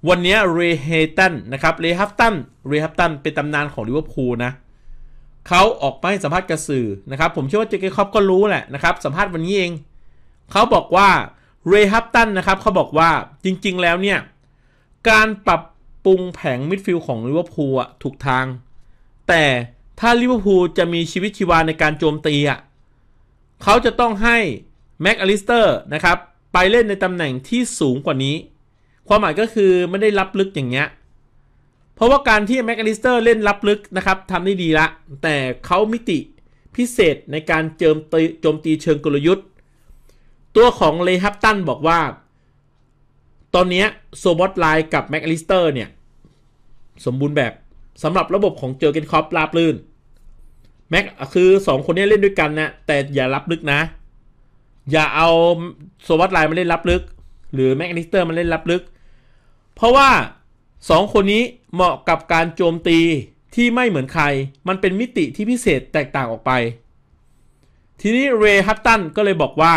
วันนี้เรเฮตันนะครับเรฮัฟตันเรฮัฟตันเป็นตำนานของลิเวอร์พูลนะเขาออกมาให้สัมภาษณ์กับสื่อนะครับ ผมเชื่อว่าเจเกนคอปก็รู้แหละนะครับสัมภาษณ์วันนี้เองเขาบอกว่าเรฮัฟตันนะครับเขาบอกว่าจริง ๆ แล้วเนี่ยการปรับปรุงแผงมิดฟิลด์ของลิเวอร์พูลอะถูกทาง แต่ถ้าลิเวอร์พูลจะมีชีวิตชีวาในการโจมตีอ่ะเขาจะต้องให้แม็กอลิสเตอร์นะครับ ไปเล่นในตำแหน่งที่สูงกว่านี้ ความหมายก็คือไม่ได้รับลึกอย่างเงี้ย เพราะว่าการที่แม็กอลิสเตอร์เล่นรับลึกนะครับทำได้ดีละ แต่เขามิติพิเศษในการเจิมตีโจมตีเชิงกลยุทธ์ ตัวของเลฮับตันบอกว่า ตอนนี้โซบอตไลน์กับแม็กอลิสเตอร์เนี่ย สมบูรณ์แบบสำหรับระบบของเจอเกนคอปลาปลื่นแม็กคือสองคนนี้เล่นด้วยกันนะ แต่อย่ารับลึกนะ อย่าเอาโซวัตไลน์มาเล่นรับลึก หรือแม็กนิสเตอร์มาเล่นรับลึก เพราะว่าสองคนนี้เหมาะกับการโจมตีที่ไม่เหมือนใครมันเป็นมิติที่พิเศษแตกต่างออกไป ทีนี้เรย์ฮัตตันก็เลยบอกว่า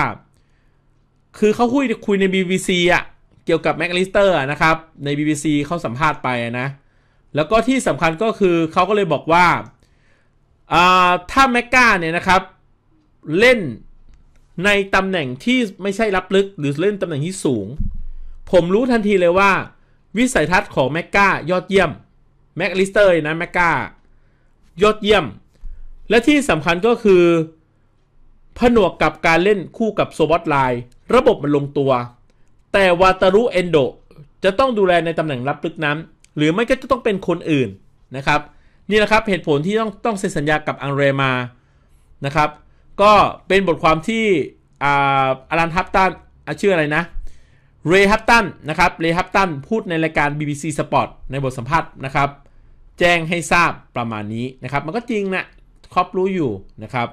คือเขาคุยคุยใน BBC อ่ะเกี่ยวกับแม็กลิสเตอร์นะครับ ใน BBC เขาสัมภาษณ์ไปนะแล้วก็ที่สำคัญก็คือเขาก็เลยบอกว่าถ้าแมกกาเนี่ยนะครับ เล่นในตำแหน่งที่ไม่ใช่รับลึกหรือเล่นตำแหน่งที่สูง ผมรู้ทันทีเลยว่า วิสัยทัศน์ของแมกกายอดเยี่ยมแมกลิสเตอร์นะแมกกายอดเยี่ยม และที่สำคัญก็คือผนวกกับการเล่นคู่กับโซบอตไลน์ระบบมันลงตัว แต่วาตารุเอนโดจะต้องดูแลในตำแหน่งรับลึกนั้น หรือไม่ก็จะต้องเป็นคนอื่นนะครับนี่แหละครับ เหตุผลที่ต้องต้องเซ็นสัญญากับอังเรมานะครับ ก็เป็นบทความที่อารันฮับตันชื่ออะไรนะเรฮับตันนะครับเรฮับตันพูดในรายการ BBC Sport ในบทสัมภาษณ์นะครับ แจ้งให้ทราบประมาณนี้นะครับ มันก็จริงนะครอบรู้อยู่นะครับ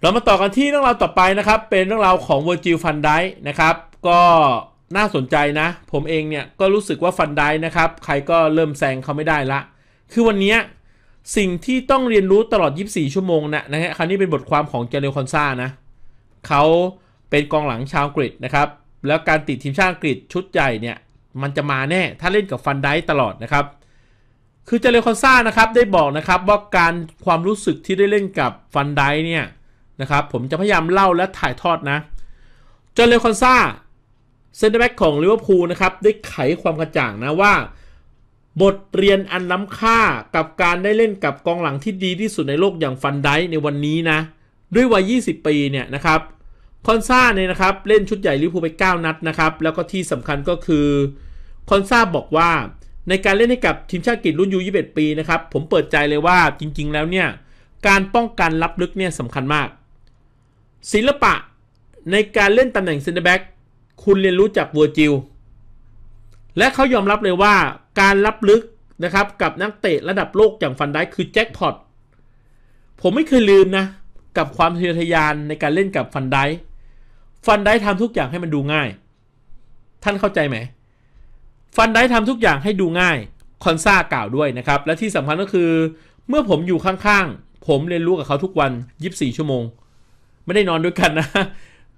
เรามาต่อกันที่เรื่องราวต่อไปนะครับเป็นเรื่องราวของเวอร์จิลฟันไดนะครับ ก็น่าสนใจนะ ผมเองเนี่ยก็รู้สึกว่าฟันได้นะครับ ใครก็เริ่มแซงเขาไม่ได้ละ คือวันนี้สิ่งที่ต้องเรียนรู้ตลอด 24 ชั่วโมงนะ นะฮะ คราวนี้เป็นบทความของเจเนลคอนซ่านะเขาเป็นกองหลังชาวกรีกนะครับ แล้วการติดทีมชาติกรีกชุดใหญ่เนี่ย มันจะมาแน่ ถ้าเล่นกับฟันได้ตลอดนะครับ คือเจเนลคอนซ่านะครับ ได้บอกนะครับว่าการความรู้สึกที่ได้เล่นกับฟันได้เนี่ยนะครับ ผมจะพยายามเล่าและถ่ายทอดนะ เจเนลคอนซ่าเซนเตอร์แบ็กของลิเวอร์พูลนะครับ ได้ไขความกระจ่างนะว่า บทเรียนอันล้ำค่ากับการได้เล่นกับกองหลังที่ดีที่สุดในโลกอย่างฟันไดในวันนี้นะ ด้วยวัย 20 ปี เนี่ยนะครับคอนซาเนี่ยนะครับ เล่นชุดใหญ่ลิเวอร์พูลไป 9 นัดนะครับ แล้วก็ที่สำคัญก็คือ คอนซาบอกว่าในการเล่นให้กับทีมชาติกรีกรุ่นยู 21 ปีนะครับ ผมเปิดใจเลยว่าจริงๆ แล้วเนี่ยการป้องกันรับลึกเนี่ยสำคัญมากศิลปะในการเล่นตำแหน่งเซนเตอร์แบ็กคุณเรียนรู้จากเวอร์จิล และเขายอมรับเลยว่าการรับลึกนะครับ กับนักเตะระดับโลก อย่างฟันได้คือแจ็คพอตผมไม่เคยลืมนะ กับความทะเยอทะยานในการเล่นกับฟันได้ฟันได้ทำทุกอย่างให้มันดูง่าย ท่านเข้าใจไหมฟันได้ทำทุกอย่างให้ดูง่ายคอนซ่ากล่าวด้วยนะครับ และที่สำคัญก็คือ เมื่อผมอยู่ข้างๆ ผมเรียนรู้กับเขาทุกวัน24 ชั่วโมง ไม่ได้นอนด้วยกันนะ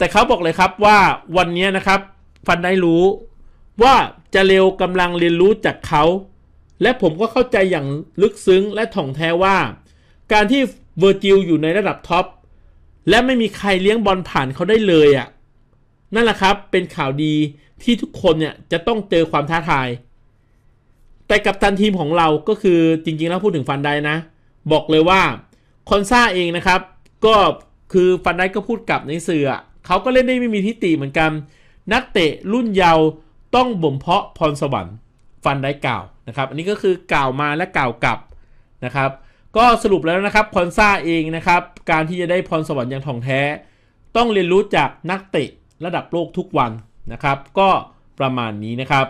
แต่เขาบอกเลยครับว่าวันนี้นะครับ ฟันได้รู้ ว่าจะเร็วกำลังเรียนรู้จากเขา และผมก็เข้าใจอย่างลึกซึ้งและถ่องแท้ว่า การที่เวอร์จิลอยู่ในระดับท็อป และไม่มีใครเลี้ยงบอลผ่านเขาได้เลยอะ่ะนั่นแหละครับเป็นข่าวดีที่ทุกคนเนี่ยจะต้องเจอความท้าทายแต่กับทันทีมของเราก็คือจริงๆแล้วพูดถึงฟันไดนะ บอกเลยว่าคอนซ่าเองนะครับ ก็คือฟันไดก็พูดกับในสื่อเขาก็เล่นได้ไม่มีทิฏฐิเหมือนกัน นักเตะรุ่นเยาว์ต้องบ่มเพาะพรสวรรค์ฟันได้กล่าวนะครับ อันนี้ก็คือกล่าวมาและกล่าวกลับนะครับ ก็สรุปแล้วนะครับคอนซาเองนะครับ การที่จะได้พรสวรรค์อย่างท่องแท้ ต้องเรียนรู้จากนักเตะระดับโลกทุกวันนะครับ ก็ประมาณนี้นะครับ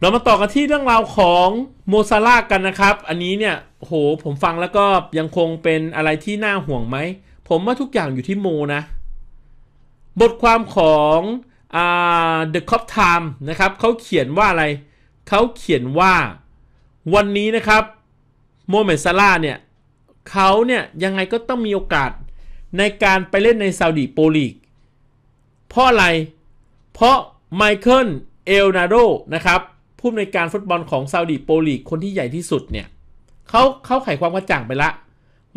เรามาต่อกันที่เรื่องราวของโมซาร่ากันนะครับ อันนี้เนี่ยโหผมฟังแล้วก็ยังคงเป็นอะไรที่น่าห่วงไหมผมว่าทุกอย่างอยู่ที่โมนะ บทความของอ The Cop Time นะครับเขาเขียนว่าอะไรเขาเขียนว่าวันนี้นะครับโมเมนซาร่าเนี่ยเขาเนี่ยยังไงก็ต้องมีโอกาสในการไปเล่นในซาอุดีโปลีก เพราะอะไรเพราะไมเคิลเอลนาโดนะครับ ผู้ในการฟุตบอลของซาอุดีโปลีก คนที่ใหญ่ที่สุดเนี่ยเขาเขาไขความกระจ่างไปละ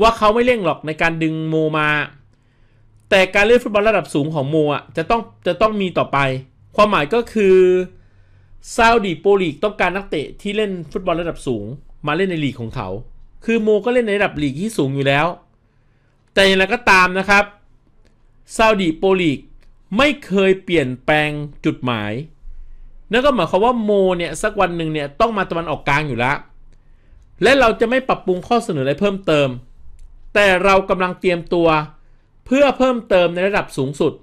ว่าเขาไม่เร่งหรอกในการดึงโมมา แต่การเล่นฟุตบอลระดับสูงของโมอ่ะจะต้องจะต้องมีต่อไป ความหมายก็คือซาอุดีโปลีกต้องการนักเตะที่เล่นฟุตบอลระดับสูงมาเล่นในลีกของเขา คือโม ก็เล่นในระดับลีกที่สูงอยู่แล้ว แต่อย่างไรก็ตามนะครับซาอุดีโปลีกไม่เคยเปลี่ยนแปลงจุดหมาย นั่นก็หมายความว่าโมเนี่ยสักวันหนึ่งเนี่ยต้องมาตะวันออกกลางอยู่แล้ว และเราจะไม่ปรับปรุงข้อเสนออะไรเพิ่มเติมแต่เรากำลังเตรียมตัวเพื่อเพิ่มเติมในระดับสูงสุด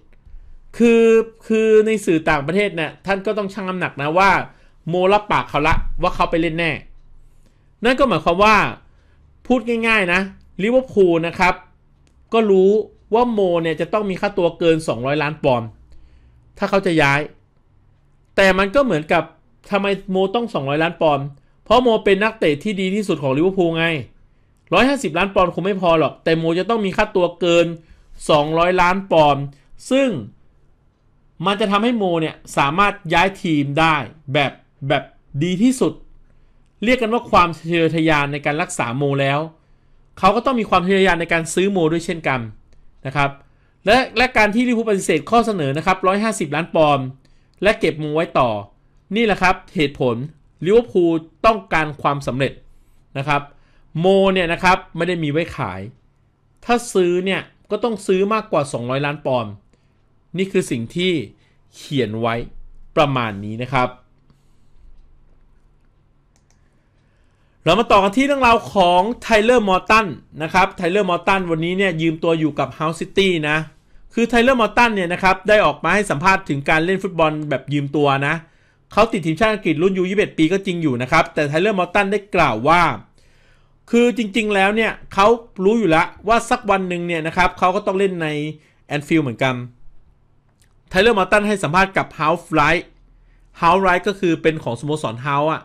คือคือในสื่อต่างประเทศเนี่ยท่านก็ต้องชั่งน้ำหนักนะว่าโมรับปากเขาละว่าเขาไปเล่นแน่ นั่นก็หมายความว่า พูดง่ายๆนะลิเวอร์พูลนะครับ ก็รู้ว่าโมเนี่ยจะต้องมีค่าตัวเกิน 200 ล้านปอนด์ถ้าเขาจะย้าย แต่มันก็เหมือนกับทำไมโมต้อง 200 ล้านปอนด์เพราะโม เป็นนักเตะที่ดีที่สุดของลิเวอร์พูลไง150 ล้านปอนด์คงไม่พอหรอก แต่โมจะต้องมีค่าตัวเกิน 200 ล้านปอนด์ซึ่งมันจะทำให้โมเนี่ย สามารถย้ายทีมได้ แบบแบบดีที่สุด เรียกกันว่าความเทะยานในการรักษาโมแล้ว เขาก็ต้องมีความเทะยานในการซื้อโมด้วยเช่นกันนะครับ และและการที่ลิวพูปฏิเสธข้อเสนอนะครับ 150 ล้านปอนด์และเก็บโมไว้ต่อ นี่แหละครับเหตุผลลิเวอร์พูลต้องการความสำเร็จนะครับโมเนี่ยนะครับ ไม่ได้มีไว้ขาย ถ้าซื้อเนี่ย ก็ต้องซื้อมากกว่า 200 ล้านปอนด์นี่คือสิ่งที่เขียนไว้ประมาณนี้นะครับ เรามาต่อกันที่เรื่องราวของไทเลอร์ มอร์ตันนะครับไทเลอร์ มอร์ตันวันนี้เนี่ยยืมตัวอยู่กับเฮาส์ซิตี้นะ คือไทเลอร์ มอร์ตันเนี่ยนะครับ ได้ออกมาให้สัมภาษณ์ถึงการเล่นฟุตบอลแบบยืมตัวนะเขาติดทีมชาติอังกฤษรุ่นยู21ปีก็จริงอยู่นะครับแต่ไทเลอร์ มอร์ตันได้กล่าวว่าคือจริงๆแล้วเนี่ยเขารู้อยู่แล้วว่าสักวันหนึ่งเนี่ยนะครับเขาก็ต้องเล่นในแอนฟิลเหมือนกันไทเลอร์มาตันให้สัมภาษณ์กับ House ไ i g h t House Light ก็คือเป็นของสโมสรเฮาส์อะ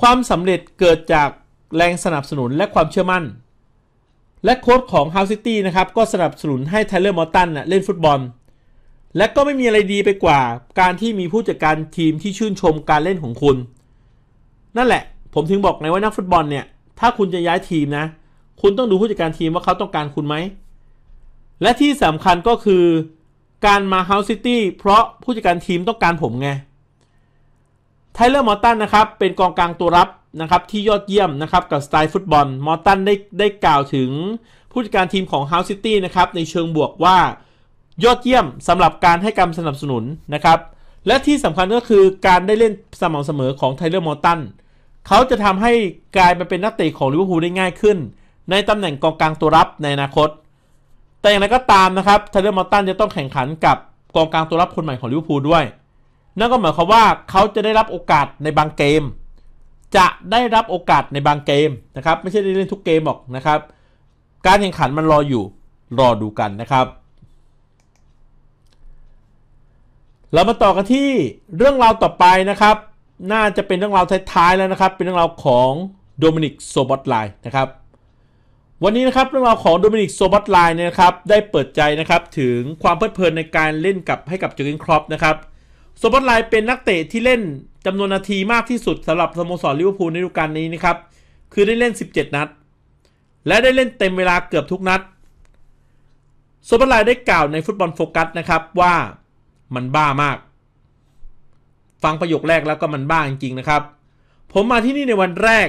ความสำเร็จเกิดจากแรงสนับสนุนและความเชื่อมั่น และโค้ชของ House City นะครับ ก็สนับสนุนให้ไทเลอร์มอตันเล่นฟุตบอล และก็ไม่มีอะไรดีไปกว่าการที่มีผู้จัดการทีมที่ชื่นชมการเล่นของคุณ นั่นแหละผมถึงบอกไงว่านักฟุตบอลเนี่ยถ้าคุณจะย้ายทีมนะ คุณต้องดูผู้จัดการทีมว่าเขาต้องการคุณไหม และที่สำคัญก็คือ การมาเฮาส์ซิตี้เพราะผู้จัดการทีมต้องการผมไงไทเลอร์มอตันนะครับ เป็นกองกลางตัวรับนะครับ ที่ยอดเยี่ยมนะครับกับสไตล์ฟุตบอลมอตันได้ได้กล่าวถึงผู้จัดการทีมของเฮาส์ซิตี้นะครับในเชิงบวกว่า ยอดเยี่ยมสำหรับการให้การสนับสนุนนะครับ และที่สำคัญก็คือการได้เล่นสม่ำเสมอของไทเลอร์มอตันเขาจะทำให้กลายมาเป็นนักเตะของลิเวอร์พูลได้ง่ายขึ้น ในตำแหน่งกองกลางตัวรับในอนาคต แต่อย่างไรก็ตามนะครับเทเลอร์มอตันจะต้องแข่งขันกับกองกลางตัวรับคนใหม่ของลิเวอร์พูลด้วย นั่นก็หมายความว่าเขาจะได้รับโอกาสในบางเกม จะได้รับโอกาสในบางเกมนะครับ ไม่ใช่ได้เล่นทุกเกมหรอกนะครับ การแข่งขันมันรออยู่ รอดูกันนะครับ เรามาต่อกันที่เรื่องราวต่อไปนะครับน่าจะเป็นเรื่องราวท้ายๆ แล้วนะครับเป็นเรื่องราวของโดมินิก โซบอตไลน์นะครับวันนี้นะครับ เรื่องราวของโดมินิก โซบอตไลน์เนี่ยนะครับได้เปิดใจนะครับถึงความเพลิดเพลินในการเล่นกับให้กับจูเลกยนครอปนะครับโซบอตไลน์เป็นนักเตะที่เล่นจำนวนนาทีมากที่สุดสำหรับสโมสรลิเวอร์พูลในฤดูกาลนี้นะครับคือได้เล่น 17 นัด และได้เล่นเต็มเวลาเกือบทุกนัดโซบอตไลน์ได้กล่าวในฟุตบอลโฟกัสนะครับว่ามันบ้ามากฟังประโยคแรกแล้วก็มันบ้าจริงๆนะครับ ผมมาที่นี่ในวันแรก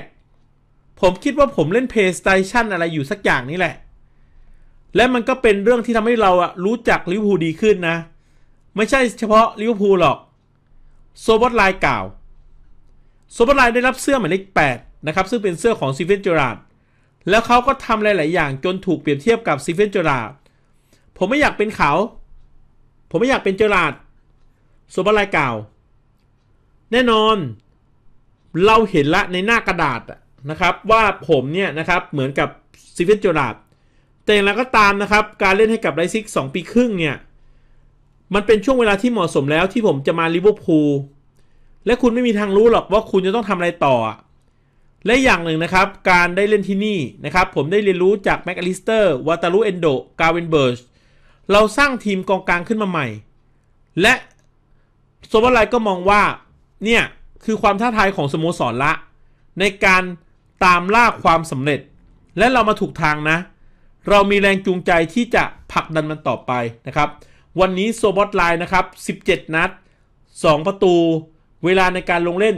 ผมคิดว่าผมเล่น PlayStation อะไรอยู่สักอย่างนี่แหละ และมันก็เป็นเรื่องที่ทำให้เราอะรู้จักลิเวอร์พูลดีขึ้นนะ ไม่ใช่เฉพาะลิเวอร์พูลหรอก โซบอตไลน์กล่าว โซบอตไลน์ได้รับเสื้อหมายเลข8นะครับ ซึ่งเป็นเสื้อของซีเฟนเจอราด แล้วเขาก็ทำหลายๆอย่าง จนถูกเปรียบเทียบกับซีเฟนเจอราด ผมไม่อยากเป็นเขา ผมไม่อยากเป็นเจอราด โซบอตไลน์กล่าวแน่นอน เราเห็นละในหน้ากระดาษนะครับว่าผมเนี่ยนะครับเหมือนกับ ซิฟินโจราดแต่อย่างไรก็ตามนะครับการเล่นให้กับไรซิก2ปีครึ่งเนี่ยมันเป็นช่วงเวลาที่เหมาะสมแล้วที่ผมจะมาลิเวอร์พูลและคุณไม่มีทางรู้หรอกว่าคุณจะต้องทำอะไรต่อ และอย่างหนึ่งนะครับการได้เล่นที่นี่นะครับ ผมได้เรียนรู้จากแม็กอลิสเตอร์วาตาลูเอนโด กาเวนเบิร์ชเราสร้างทีมกองกลางขึ้นมาใหม่ และโซบอลไลก็มองว่าเนี่ยคือความท้าทายของสโมสรละ ในการตามล่าความสำเร็จ และเรามาถูกทางนะ เรามีแรงจูงใจที่จะผลักดันมันต่อไปนะครับ วันนี้โซบอตไลน์นะครับ 17 นัด 2 ประตู เวลาในการลงเล่น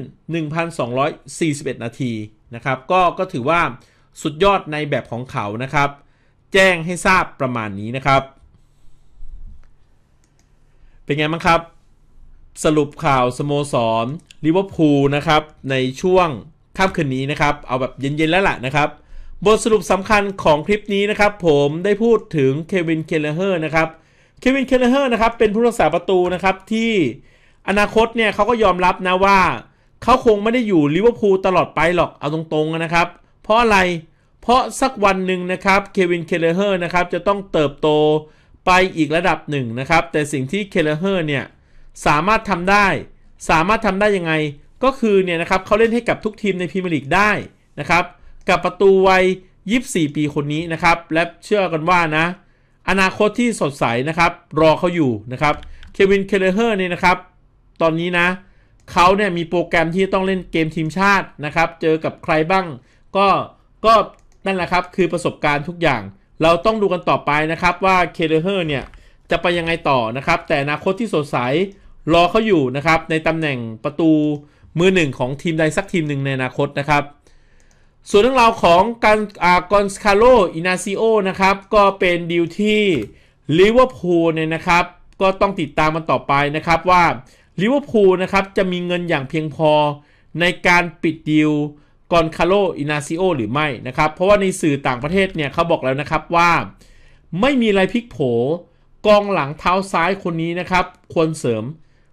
1,241 นาทีนะครับก็ก็ถือว่าสุดยอดในแบบของเขานะครับ แจ้งให้ทราบประมาณนี้นะครับ เป็นไงบ้างครับสรุปข่าวสโมสรลิเวอร์พูลนะครับ ในช่วงค่ำคืนนี้นะครับ เอาแบบเย็นๆแล้วล่ะนะครับ บทสรุปสำคัญของคลิปนี้นะครับ ผมได้พูดถึงเควินเคเลเฮอร์นะครับเควินเคเลเฮอร์นะครับ เป็นผู้รักษาประตูนะครับ ที่อนาคต เนี่ยเขาก็ยอมรับนะว่า เขาคงไม่ได้อยู่ลิเวอร์พูลตลอดไปหรอก เอาตรง ๆ นะครับ เพราะอะไรเพราะสักวันหนึ่งนะครับเควินเคเลเฮอร์นะครับจะต้องเติบโตไปอีกระดับหนึ่งนะครับแต่สิ่งที่เคเลเฮอร์เนี่ยสามารถทำได้ สามารถทำได้ยังไง ก็คือเนี่ยนะครับเขาเล่นให้กับทุกทีมในพรีเมียร์ลีกได้นะครับ กับประตูวัย24 ปีคนนี้นะครับ และเชื่อกันว่านะ อนาคตที่สดใสนะครับ รอเขาอยู่นะครับ เควิน เคเลเฮอร์เนี่ยนะครับ ตอนนี้นะ เขาเนี่ยมีโปรแกรมที่ต้องเล่นเกมทีมชาตินะครับ เจอกับใครบ้าง ก็ ก็นั่นแหละครับ คือประสบการณ์ทุกอย่าง เราต้องดูกันต่อไปนะครับว่า เคเลเฮอร์เนี่ย จะไปยังไงต่อนะครับ แต่อนาคตที่สดใสรอเขาอยู่นะครับในตำแหน่งประตูมือหนึ่งของทีมใดสักทีมหนึ่งในอนาคตนะครับ ส่วนเรื่องราวของการอากอนสคาโลอินาซิโอนะครับ ก็เป็นดีลที่ลิเวอร์พูลเนี่ยนะครับ ก็ต้องติดตามมันต่อไปนะครับว่าลิเวอร์พูลนะครับจะมีเงินอย่างเพียงพอในการปิดดีลกอนคาโลอินาซิโอหรือไม่นะครับ เพราะว่าในสื่อต่างประเทศเนี่ยเขาบอกแล้วนะครับว่า ไม่มีอะไรพลิกโผกองหลังเท้าซ้ายคนนี้นะครับควรเสริม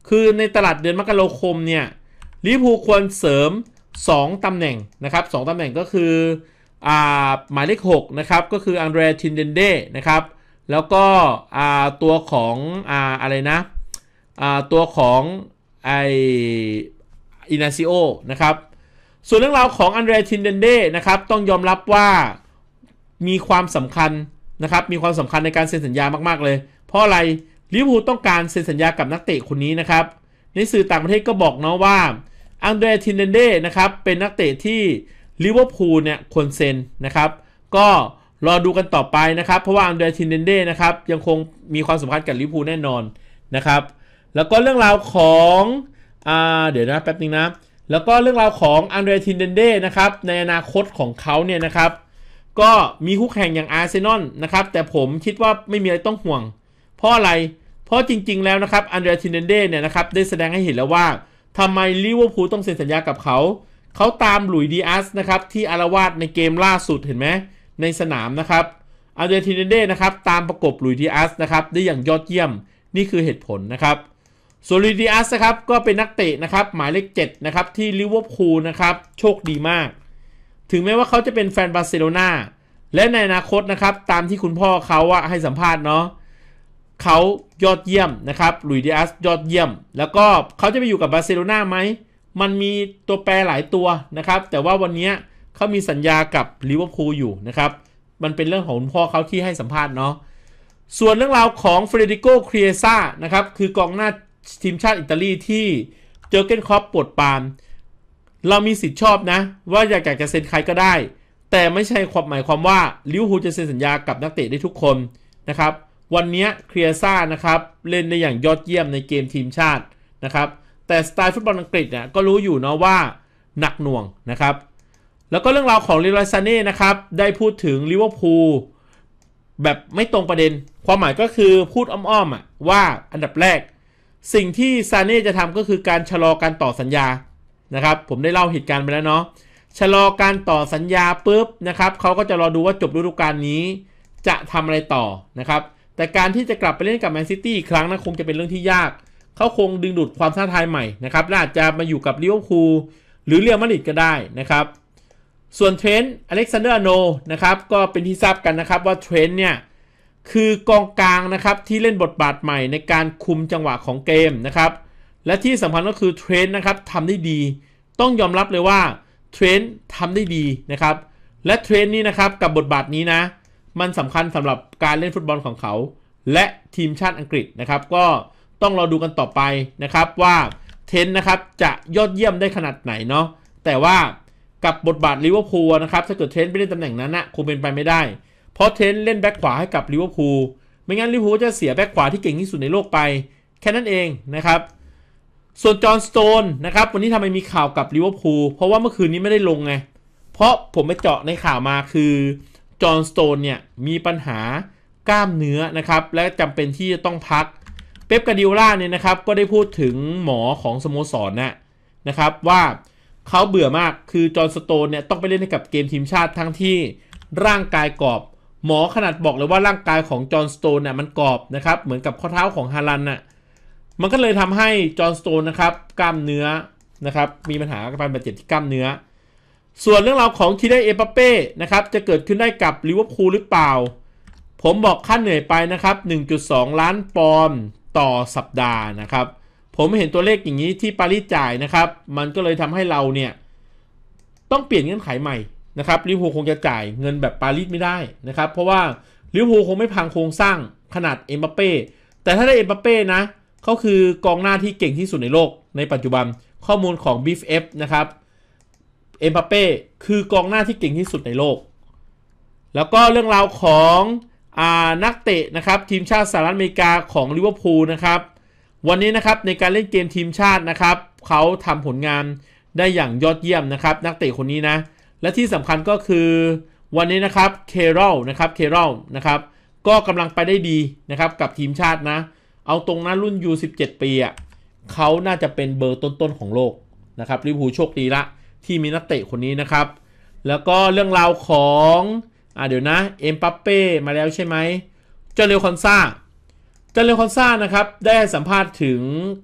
คือในตลาดเดือนมกราคมเนี่ยลิพูควรเสริม 2 ตำแหน่งนะครับ2ตำแหน่งก็คืออ่าหมายเลข6นะครับก็คืออันเดรทินเดนเดนะครับแล้วก็อ่าตัวของอ่าอะไรนะอ่าตัวของไออินาซิโอนะครับส่วนเรื่องราวของอันเดรทินเดนเดนะครับต้องยอมรับว่ามีความสำคัญนะครับมีความสำคัญในการเซ็นสัญญามากๆเลยเพราะอะไรลิเวอร์พูลต้องการเซ็นสัญญากับนักเตะคนนี้นะครับ ในสื่อต่างประเทศก็บอกเนาะว่าอังเดรทินเดนเดนะครับเป็นนักเตะที่ลิเวอร์พูลเนี่ยควรเซ็นนะครับก็รอดูกันต่อไปนะครับ เพราะว่าอังเดรทินเดนเดนะครับยังคงมีความสำคัญกับลิเวอร์พูลแน่นอนนะครับแล้วก็เรื่องราวของอเดี๋ยวนะ แป๊บนึงนะ แล้วก็เรื่องราวของอังเดรทินเดนเดนะครับในอนาคตของเขาเนี่ยนะครับก็มีคู่แข่งอย่างอาร์เซนอลนะครับแต่ผมคิดว่าไม่มีอะไรต้องห่วงเพราะอะไรเพราะจริงๆแล้วนะครับ อันเดรทินเดเนี่ยนะครับได้แสดงให้เห็นแล้วว่าทำไมลิเวอร์พูลต้องเซ็นสัญญากับเขา เขาตามหลุยดีอัสนะครับที่อารวาสในเกมล่าสุดเห็นไหมในสนามนะครับ อันเดรทินเดนะครับตามประกบหลุยดีอัสนะครับได้อย่างยอดเยี่ยมนี่คือเหตุผลนะครับสซวลิดีอัสนะครับก็เป็นนักเตะนะครับหมายเลข7นะครับที่ลิเวอร์พูลนะครับ โชคดีมาก ถึงแม้ว่าเขาจะเป็นแฟนบาร์เซโลนาและในอนาคตนะครับตามที่คุณพ่อเขาอะให้สัมภาษณ์เนาะเขายอดเยี่ยมนะครับลุยเดียสยอดเยี่ยมแล้วก็เขาจะไปอยู่กับบาร์เซโลนาไหม มันมีตัวแปรหลายตัวนะครับ แต่ว่าวันนี้เขามีสัญญากับลิเวอร์พูลอยู่นะครับ มันเป็นเรื่องของพ่อเขาที่ให้สัมภาษณ์เนาะส่วนเรื่องราวของเฟรเดริโกครีเอซ่านะครับ คือกองหน้าทีมชาติอิตาลีที่เจอเกนคอปปวดปาน เรามีสิทธิ์ชอบนะ ว่าอยากจะเซ็นใครก็ได้ แต่ไม่ใช่ความหมายความว่าลิเวอร์พูลจะเซ็นสัญญากับนักเตะได้ทุกคนนะครับวันนี้เคลียซ่านะครับ เล่นได้อย่างยอดเยี่ยมในเกมทีมชาตินะครับ แต่สไตล์ฟุตบอลอังกฤษเนี่ยก็รู้อยู่เนาะว่าหนักหน่วงนะครับ แล้วก็เรื่องราวของลิลาซาเน่นะครับ ได้พูดถึงลิเวอร์พูลแบบไม่ตรงประเด็น ความหมายก็คือพูดอ้อมๆอ่ะว่าอันดับแรก สิ่งที่ซาเน่จะทำก็คือการชะลอการต่อสัญญานะครับ ผมได้เล่าเหตุการณ์ไปแล้วเนาะชะลอการต่อสัญญาปุ๊บนะครับเขาก็จะรอดูว่าจบฤดูกาลนี้ จะทำอะไรต่อนะครับแต่การที่จะกลับไปเล่นกับแมนซิตี้อีกครั้งนะคงจะเป็นเรื่องที่ยาก เขาคงดึงดูดความท้าทายใหม่นะครับและอาจจะมาอยู่กับลิเวอร์พูลหรือเรียลมาดริดก็ได้นะครับ ส่วนเทรนต์อเล็กซานเดอร์โนนะครับก็เป็นที่ทราบกันนะครับว่าเทรนต์เนี่ยคือกองกลางนะครับที่เล่นบทบาทใหม่ในการคุมจังหวะของเกมนะครับ และที่สำคัญก็คือเทรนต์นะครับทำได้ดี ต้องยอมรับเลยว่าเทรนต์ทำได้ดีนะครับ และเทรนต์นี้นะครับกับบทบาทนี้นะมันสำคัญสำหรับการเล่นฟุตบอลของเขา และทีมชาติอังกฤษนะครับก็ต้องรอดูกันต่อไปนะครับว่าเทนนะครับจะยอดเยี่ยมได้ขนาดไหนเนาะแต่ว่ากับบทบาทลิเวอร์พูลนะครับถ้าเกิดเทนไปเล่นตำแหน่งนั้นนะคงเป็นไปไม่ได้เพราะเทน เล่นแบ็คขวาให้กับลิเวอร์พูลไม่งั้นลิเวอร์พูลจะเสียแบ็คขวาที่เก่งที่สุดในโลกไป แค่นั้นเองนะครับ ส่วนจอห์นสโตนนะครับวันนี้ทำไมมีข่าวกับลิเวอร์พูลเพราะว่าเมื่อคืนนี้ไม่ได้ลงไงเพราะผมไปเจาะในข่าวมาคือจอห์นสโตนเนี่ยมีปัญหากล้ามเนื้อนะครับ และจำเป็นที่จะต้องพักเป๊ปกาดิโอล่าเนี่ยนะครับ ก็ได้พูดถึงหมอของสโมสรนะนะครับ ว่าเขาเบื่อมากคือจอห์นสโตนเนี่ยต้องไปเล่นให้กับเกมทีมชาติทั้งที่ร่างกายกรอบ หมอขนาดบอกเลยว่าร่างกายของจอห์นสโตนเนี่ยมันกรอบนะครับ เหมือนกับข้อเท้าของฮารันน่ะมันก็เลยทำให้จอห์นสโตนนะครับกล้ามเนื้อนะครับมีปัญหาการบาดเจ็บที่กล้ามเนื้อส่วนเรื่องราวของคีเดเอปเป้นะครับ จะเกิดขึ้นได้กับลิเวอร์พูลหรือเปล่า ผมบอกค่าเหนื่อยไปนะครับ 1.2 ล้านปอนด์ต่อสัปดาห์นะครับ ผมเห็นตัวเลขอย่างนี้ที่ปารีสจ่ายนะครับ มันก็เลยทำให้เราเนี่ย ต้องเปลี่ยนเงื่อนไขใหม่นะครับลิเวอร์พูลคงจะจ่ายเงินแบบปารีสไม่ได้นะครับ เพราะว่าลิเวอร์พูลคงไม่พังโครงสร้างขนาดเอ็มบัปเป้แต่ถ้าได้เอ็มบัปเป้นะเขาคือกองหน้าที่เก่งที่สุดในโลกในปัจจุบันข้อมูลของ b ีฟเอฟนะครับเอ็มบัปเป้คือกองหน้าที่เก่งที่สุดในโลก แล้วก็เรื่องราวของนักเตะนะครับทีมชาติสหรัฐอเมริกาของลิเวอร์พูลนะครับวันนี้นะครับในการเล่นเกมทีมชาตินะครับเขาทำผลงานได้อย่างยอดเยี่ยมนะครับนักเตะคนนี้นะและที่สำคัญก็คือวันนี้นะครับเคโรลนะครับเคโรลนะครับก็กำลังไปได้ดีนะครับกับทีมชาตินะเอาตรงนั้นรุ่น U17 ปีอะ่ะเขาน่าจะเป็นเบอร์ต้น ๆ ของโลกนะครับลิเวอร์พูลโชคดีละที่มีนักเตะคนนี้นะครับ แล้วก็เรื่องราวของอ่าเดี๋ยวนะ เอ็มปัปเป้มาแล้วใช่ไหมเจเรลคอนซาเจเรลคอนซานะครับ ได้สัมภาษณ์ถึง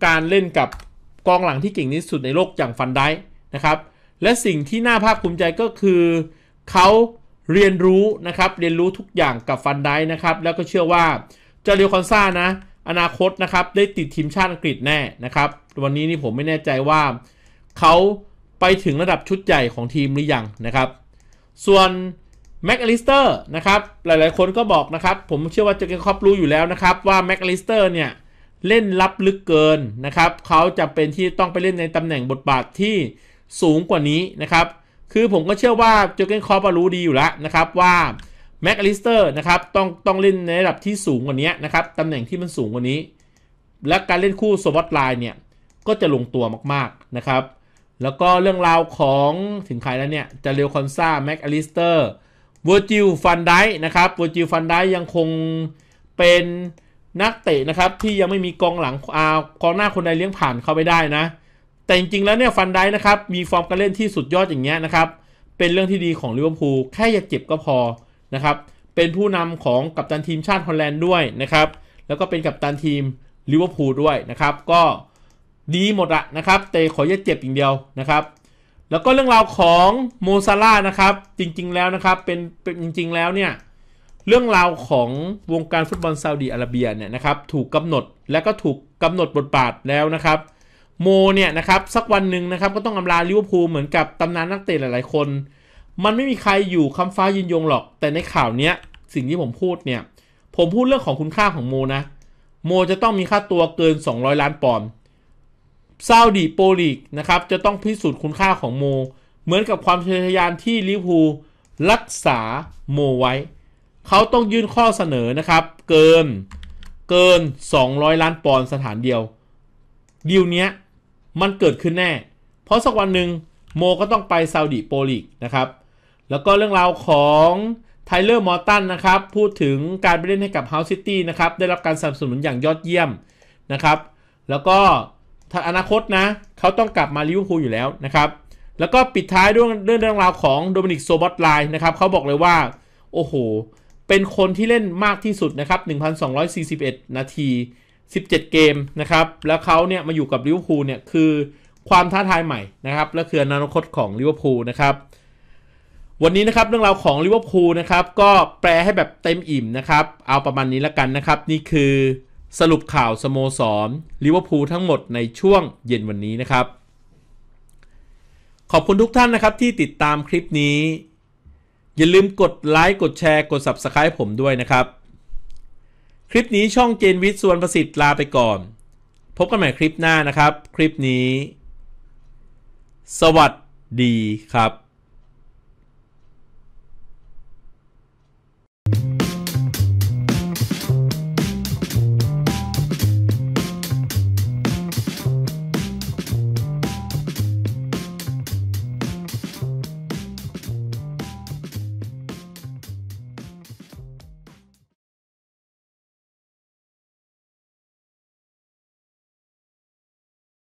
การเล่นกับกองหลังที่เก่งที่สุดในโลกอย่างฟันได้นะครับ และสิ่งที่น่าภาคภูมิใจก็คือเขาเรียนรู้นะครับ เรียนรู้ทุกอย่างกับฟันได้นะครับ แล้วก็เชื่อว่าเจเรลคอนซานะ อนาคตนะครับ ได้ติดทีมชาติอังกฤษแน่ นะครับ วันนี้นี่ผมไม่แน่ใจว่าเขาไปถึงระดับชุดใหญ่ของทีมหรือยังนะครับ ส่วนแม็กอลิสเตอร์นะครับหลายๆคนก็บอกนะครับ ผมเชื่อว่าเจะเกนคอปรู้อยู่แล้วนะครับว่าแม็กอลิสเตอร์เนี่ยเล่นลับลึกเกินนะครับ เขาจะเป็นที่ต้องไปเล่นในตำแหน่งบทบาทที่สูงกว่านี้นะครับ คือผมก็เชื่อว่าเจอเกนคอปรู้ดีอยู่แล้วนะครับว่าแม็กอลิสเตอร์นะครับ ต้องต้องเล่นในระดับที่สูงกว่านี้นะครับตำแหน่งที่มันสูงกว่านี้ และการเล่นคู่สวอตไลน์เนี่ยก็จะลงตัวมากๆนะครับแล้วก็เรื่องราวของถึงใครแล้วเนี่ยจะเรียวคอนซาแม็กอลิสเตอร์วอร์จิลฟันได้นะครับวอร์จิลฟันได้ยังคงเป็นนักเตะนะครับที่ยังไม่มีกองหลังอากองหน้าคนใดเลี้ยงผ่านเข้าไปได้นะ แต่จริงๆแล้วเนี่ยฟันได้นะครับมีฟอร์มการเล่นที่สุดยอดอย่างเงี้ยนะครับ เป็นเรื่องที่ดีของลิเวอร์พูลแค่อย่าเจ็บก็พอนะครับ เป็นผู้นำของกัปตันทีมชาติฮอลแลนด์ด้วยนะครับ แล้วก็เป็นกัปตันทีมลิเวอร์พูลด้วยนะครับก็ดีหมดอะนะครับแต่ขออย่าเจ็บอย่างเดียวนะครับแล้วก็เรื่องราวของโมซาร่านะครับจริงๆแล้วนะครับเป็นเป็นจริง ๆ แล้วเนี่ยเรื่องราวของวงการฟุตบอลซาอุดีอาระเบียเนี่ยนะครับถูกกำหนดและก็ถูกกำหนดบทบาทแล้วนะครับโมเนี่ยนะครับสักวันหนึ่งนะครับก็ต้องอำลาลิเวอร์พูลเหมือนกับตำนานนักเตะหลายๆคนมันไม่มีใครอยู่คำฟ้ายืนยงหรอกแต่ในข่าวเนี้ยสิ่งที่ผมพูดเนี่ยผมพูดเรื่องของคุณค่าของโมนะโมจะต้องมีค่าตัวเกิน 200 ล้านปอนด์ซาอุดีโปลีกนะครับ จะต้องพิสูจน์คุณค่าของโม เหมือนกับความทะยานที่ลิเวอร์พูลรักษาโมไว้ เขาต้องยื่นข้อเสนอนะครับเกินเกิน 200 ล้านปอนด์สถานเดียวดีลเนี้ย มันเกิดขึ้นแน่เพราะสักวันหนึ่งโม ก็ต้องไปซาอุดีโปลีกนะครับ แล้วก็เรื่องราวของ ไทเลอร์มอร์ตันนะครับ พูดถึงการไปเล่นให้กับเฮาส์ซิตี้นะครับได้รับการสนับสนุนอย่างยอดเยี่ยมนะครับ แล้วก็ถ้าอนาคตนะเขาต้องกลับมาลิเวอร์พูลอยู่แล้วนะครับ แล้วก็ปิดท้ายด้วยเรื่องเรื่องราวของโดมินิกโซบอตไลน์นะครับเขาบอกเลยว่าโอ้โหเป็นคนที่เล่นมากที่สุดนะครับ1,241 นาที17เกมนะครับแล้วเขาเนี่ยมาอยู่กับลิเวอร์พูลเนี่ยคือความท้าทายใหม่นะครับและคืออนาคตของลิเวอร์พูลนะครับวันนี้นะครับเรื่องราวของลิเวอร์พูลนะครับก็แปลให้แบบเต็มอิ่มนะครับเอาประมาณนี้แล้วกันนะครับนี่คือสรุปข่าว สโมสรลิเวอร์พูลทั้งหมดในช่วงเย็นวันนี้นะครับ ขอบคุณทุกท่านนะครับที่ติดตามคลิปนี้ อย่าลืมกดไลค์กดแชร์กด Subscribe ผมด้วยนะครับ คลิปนี้ช่องเจนวิทย์ส่วนประสิทธิ์ลาไปก่อน พบกันใหม่คลิปหน้านะครับ คลิปนี้ สวัสดี ครับ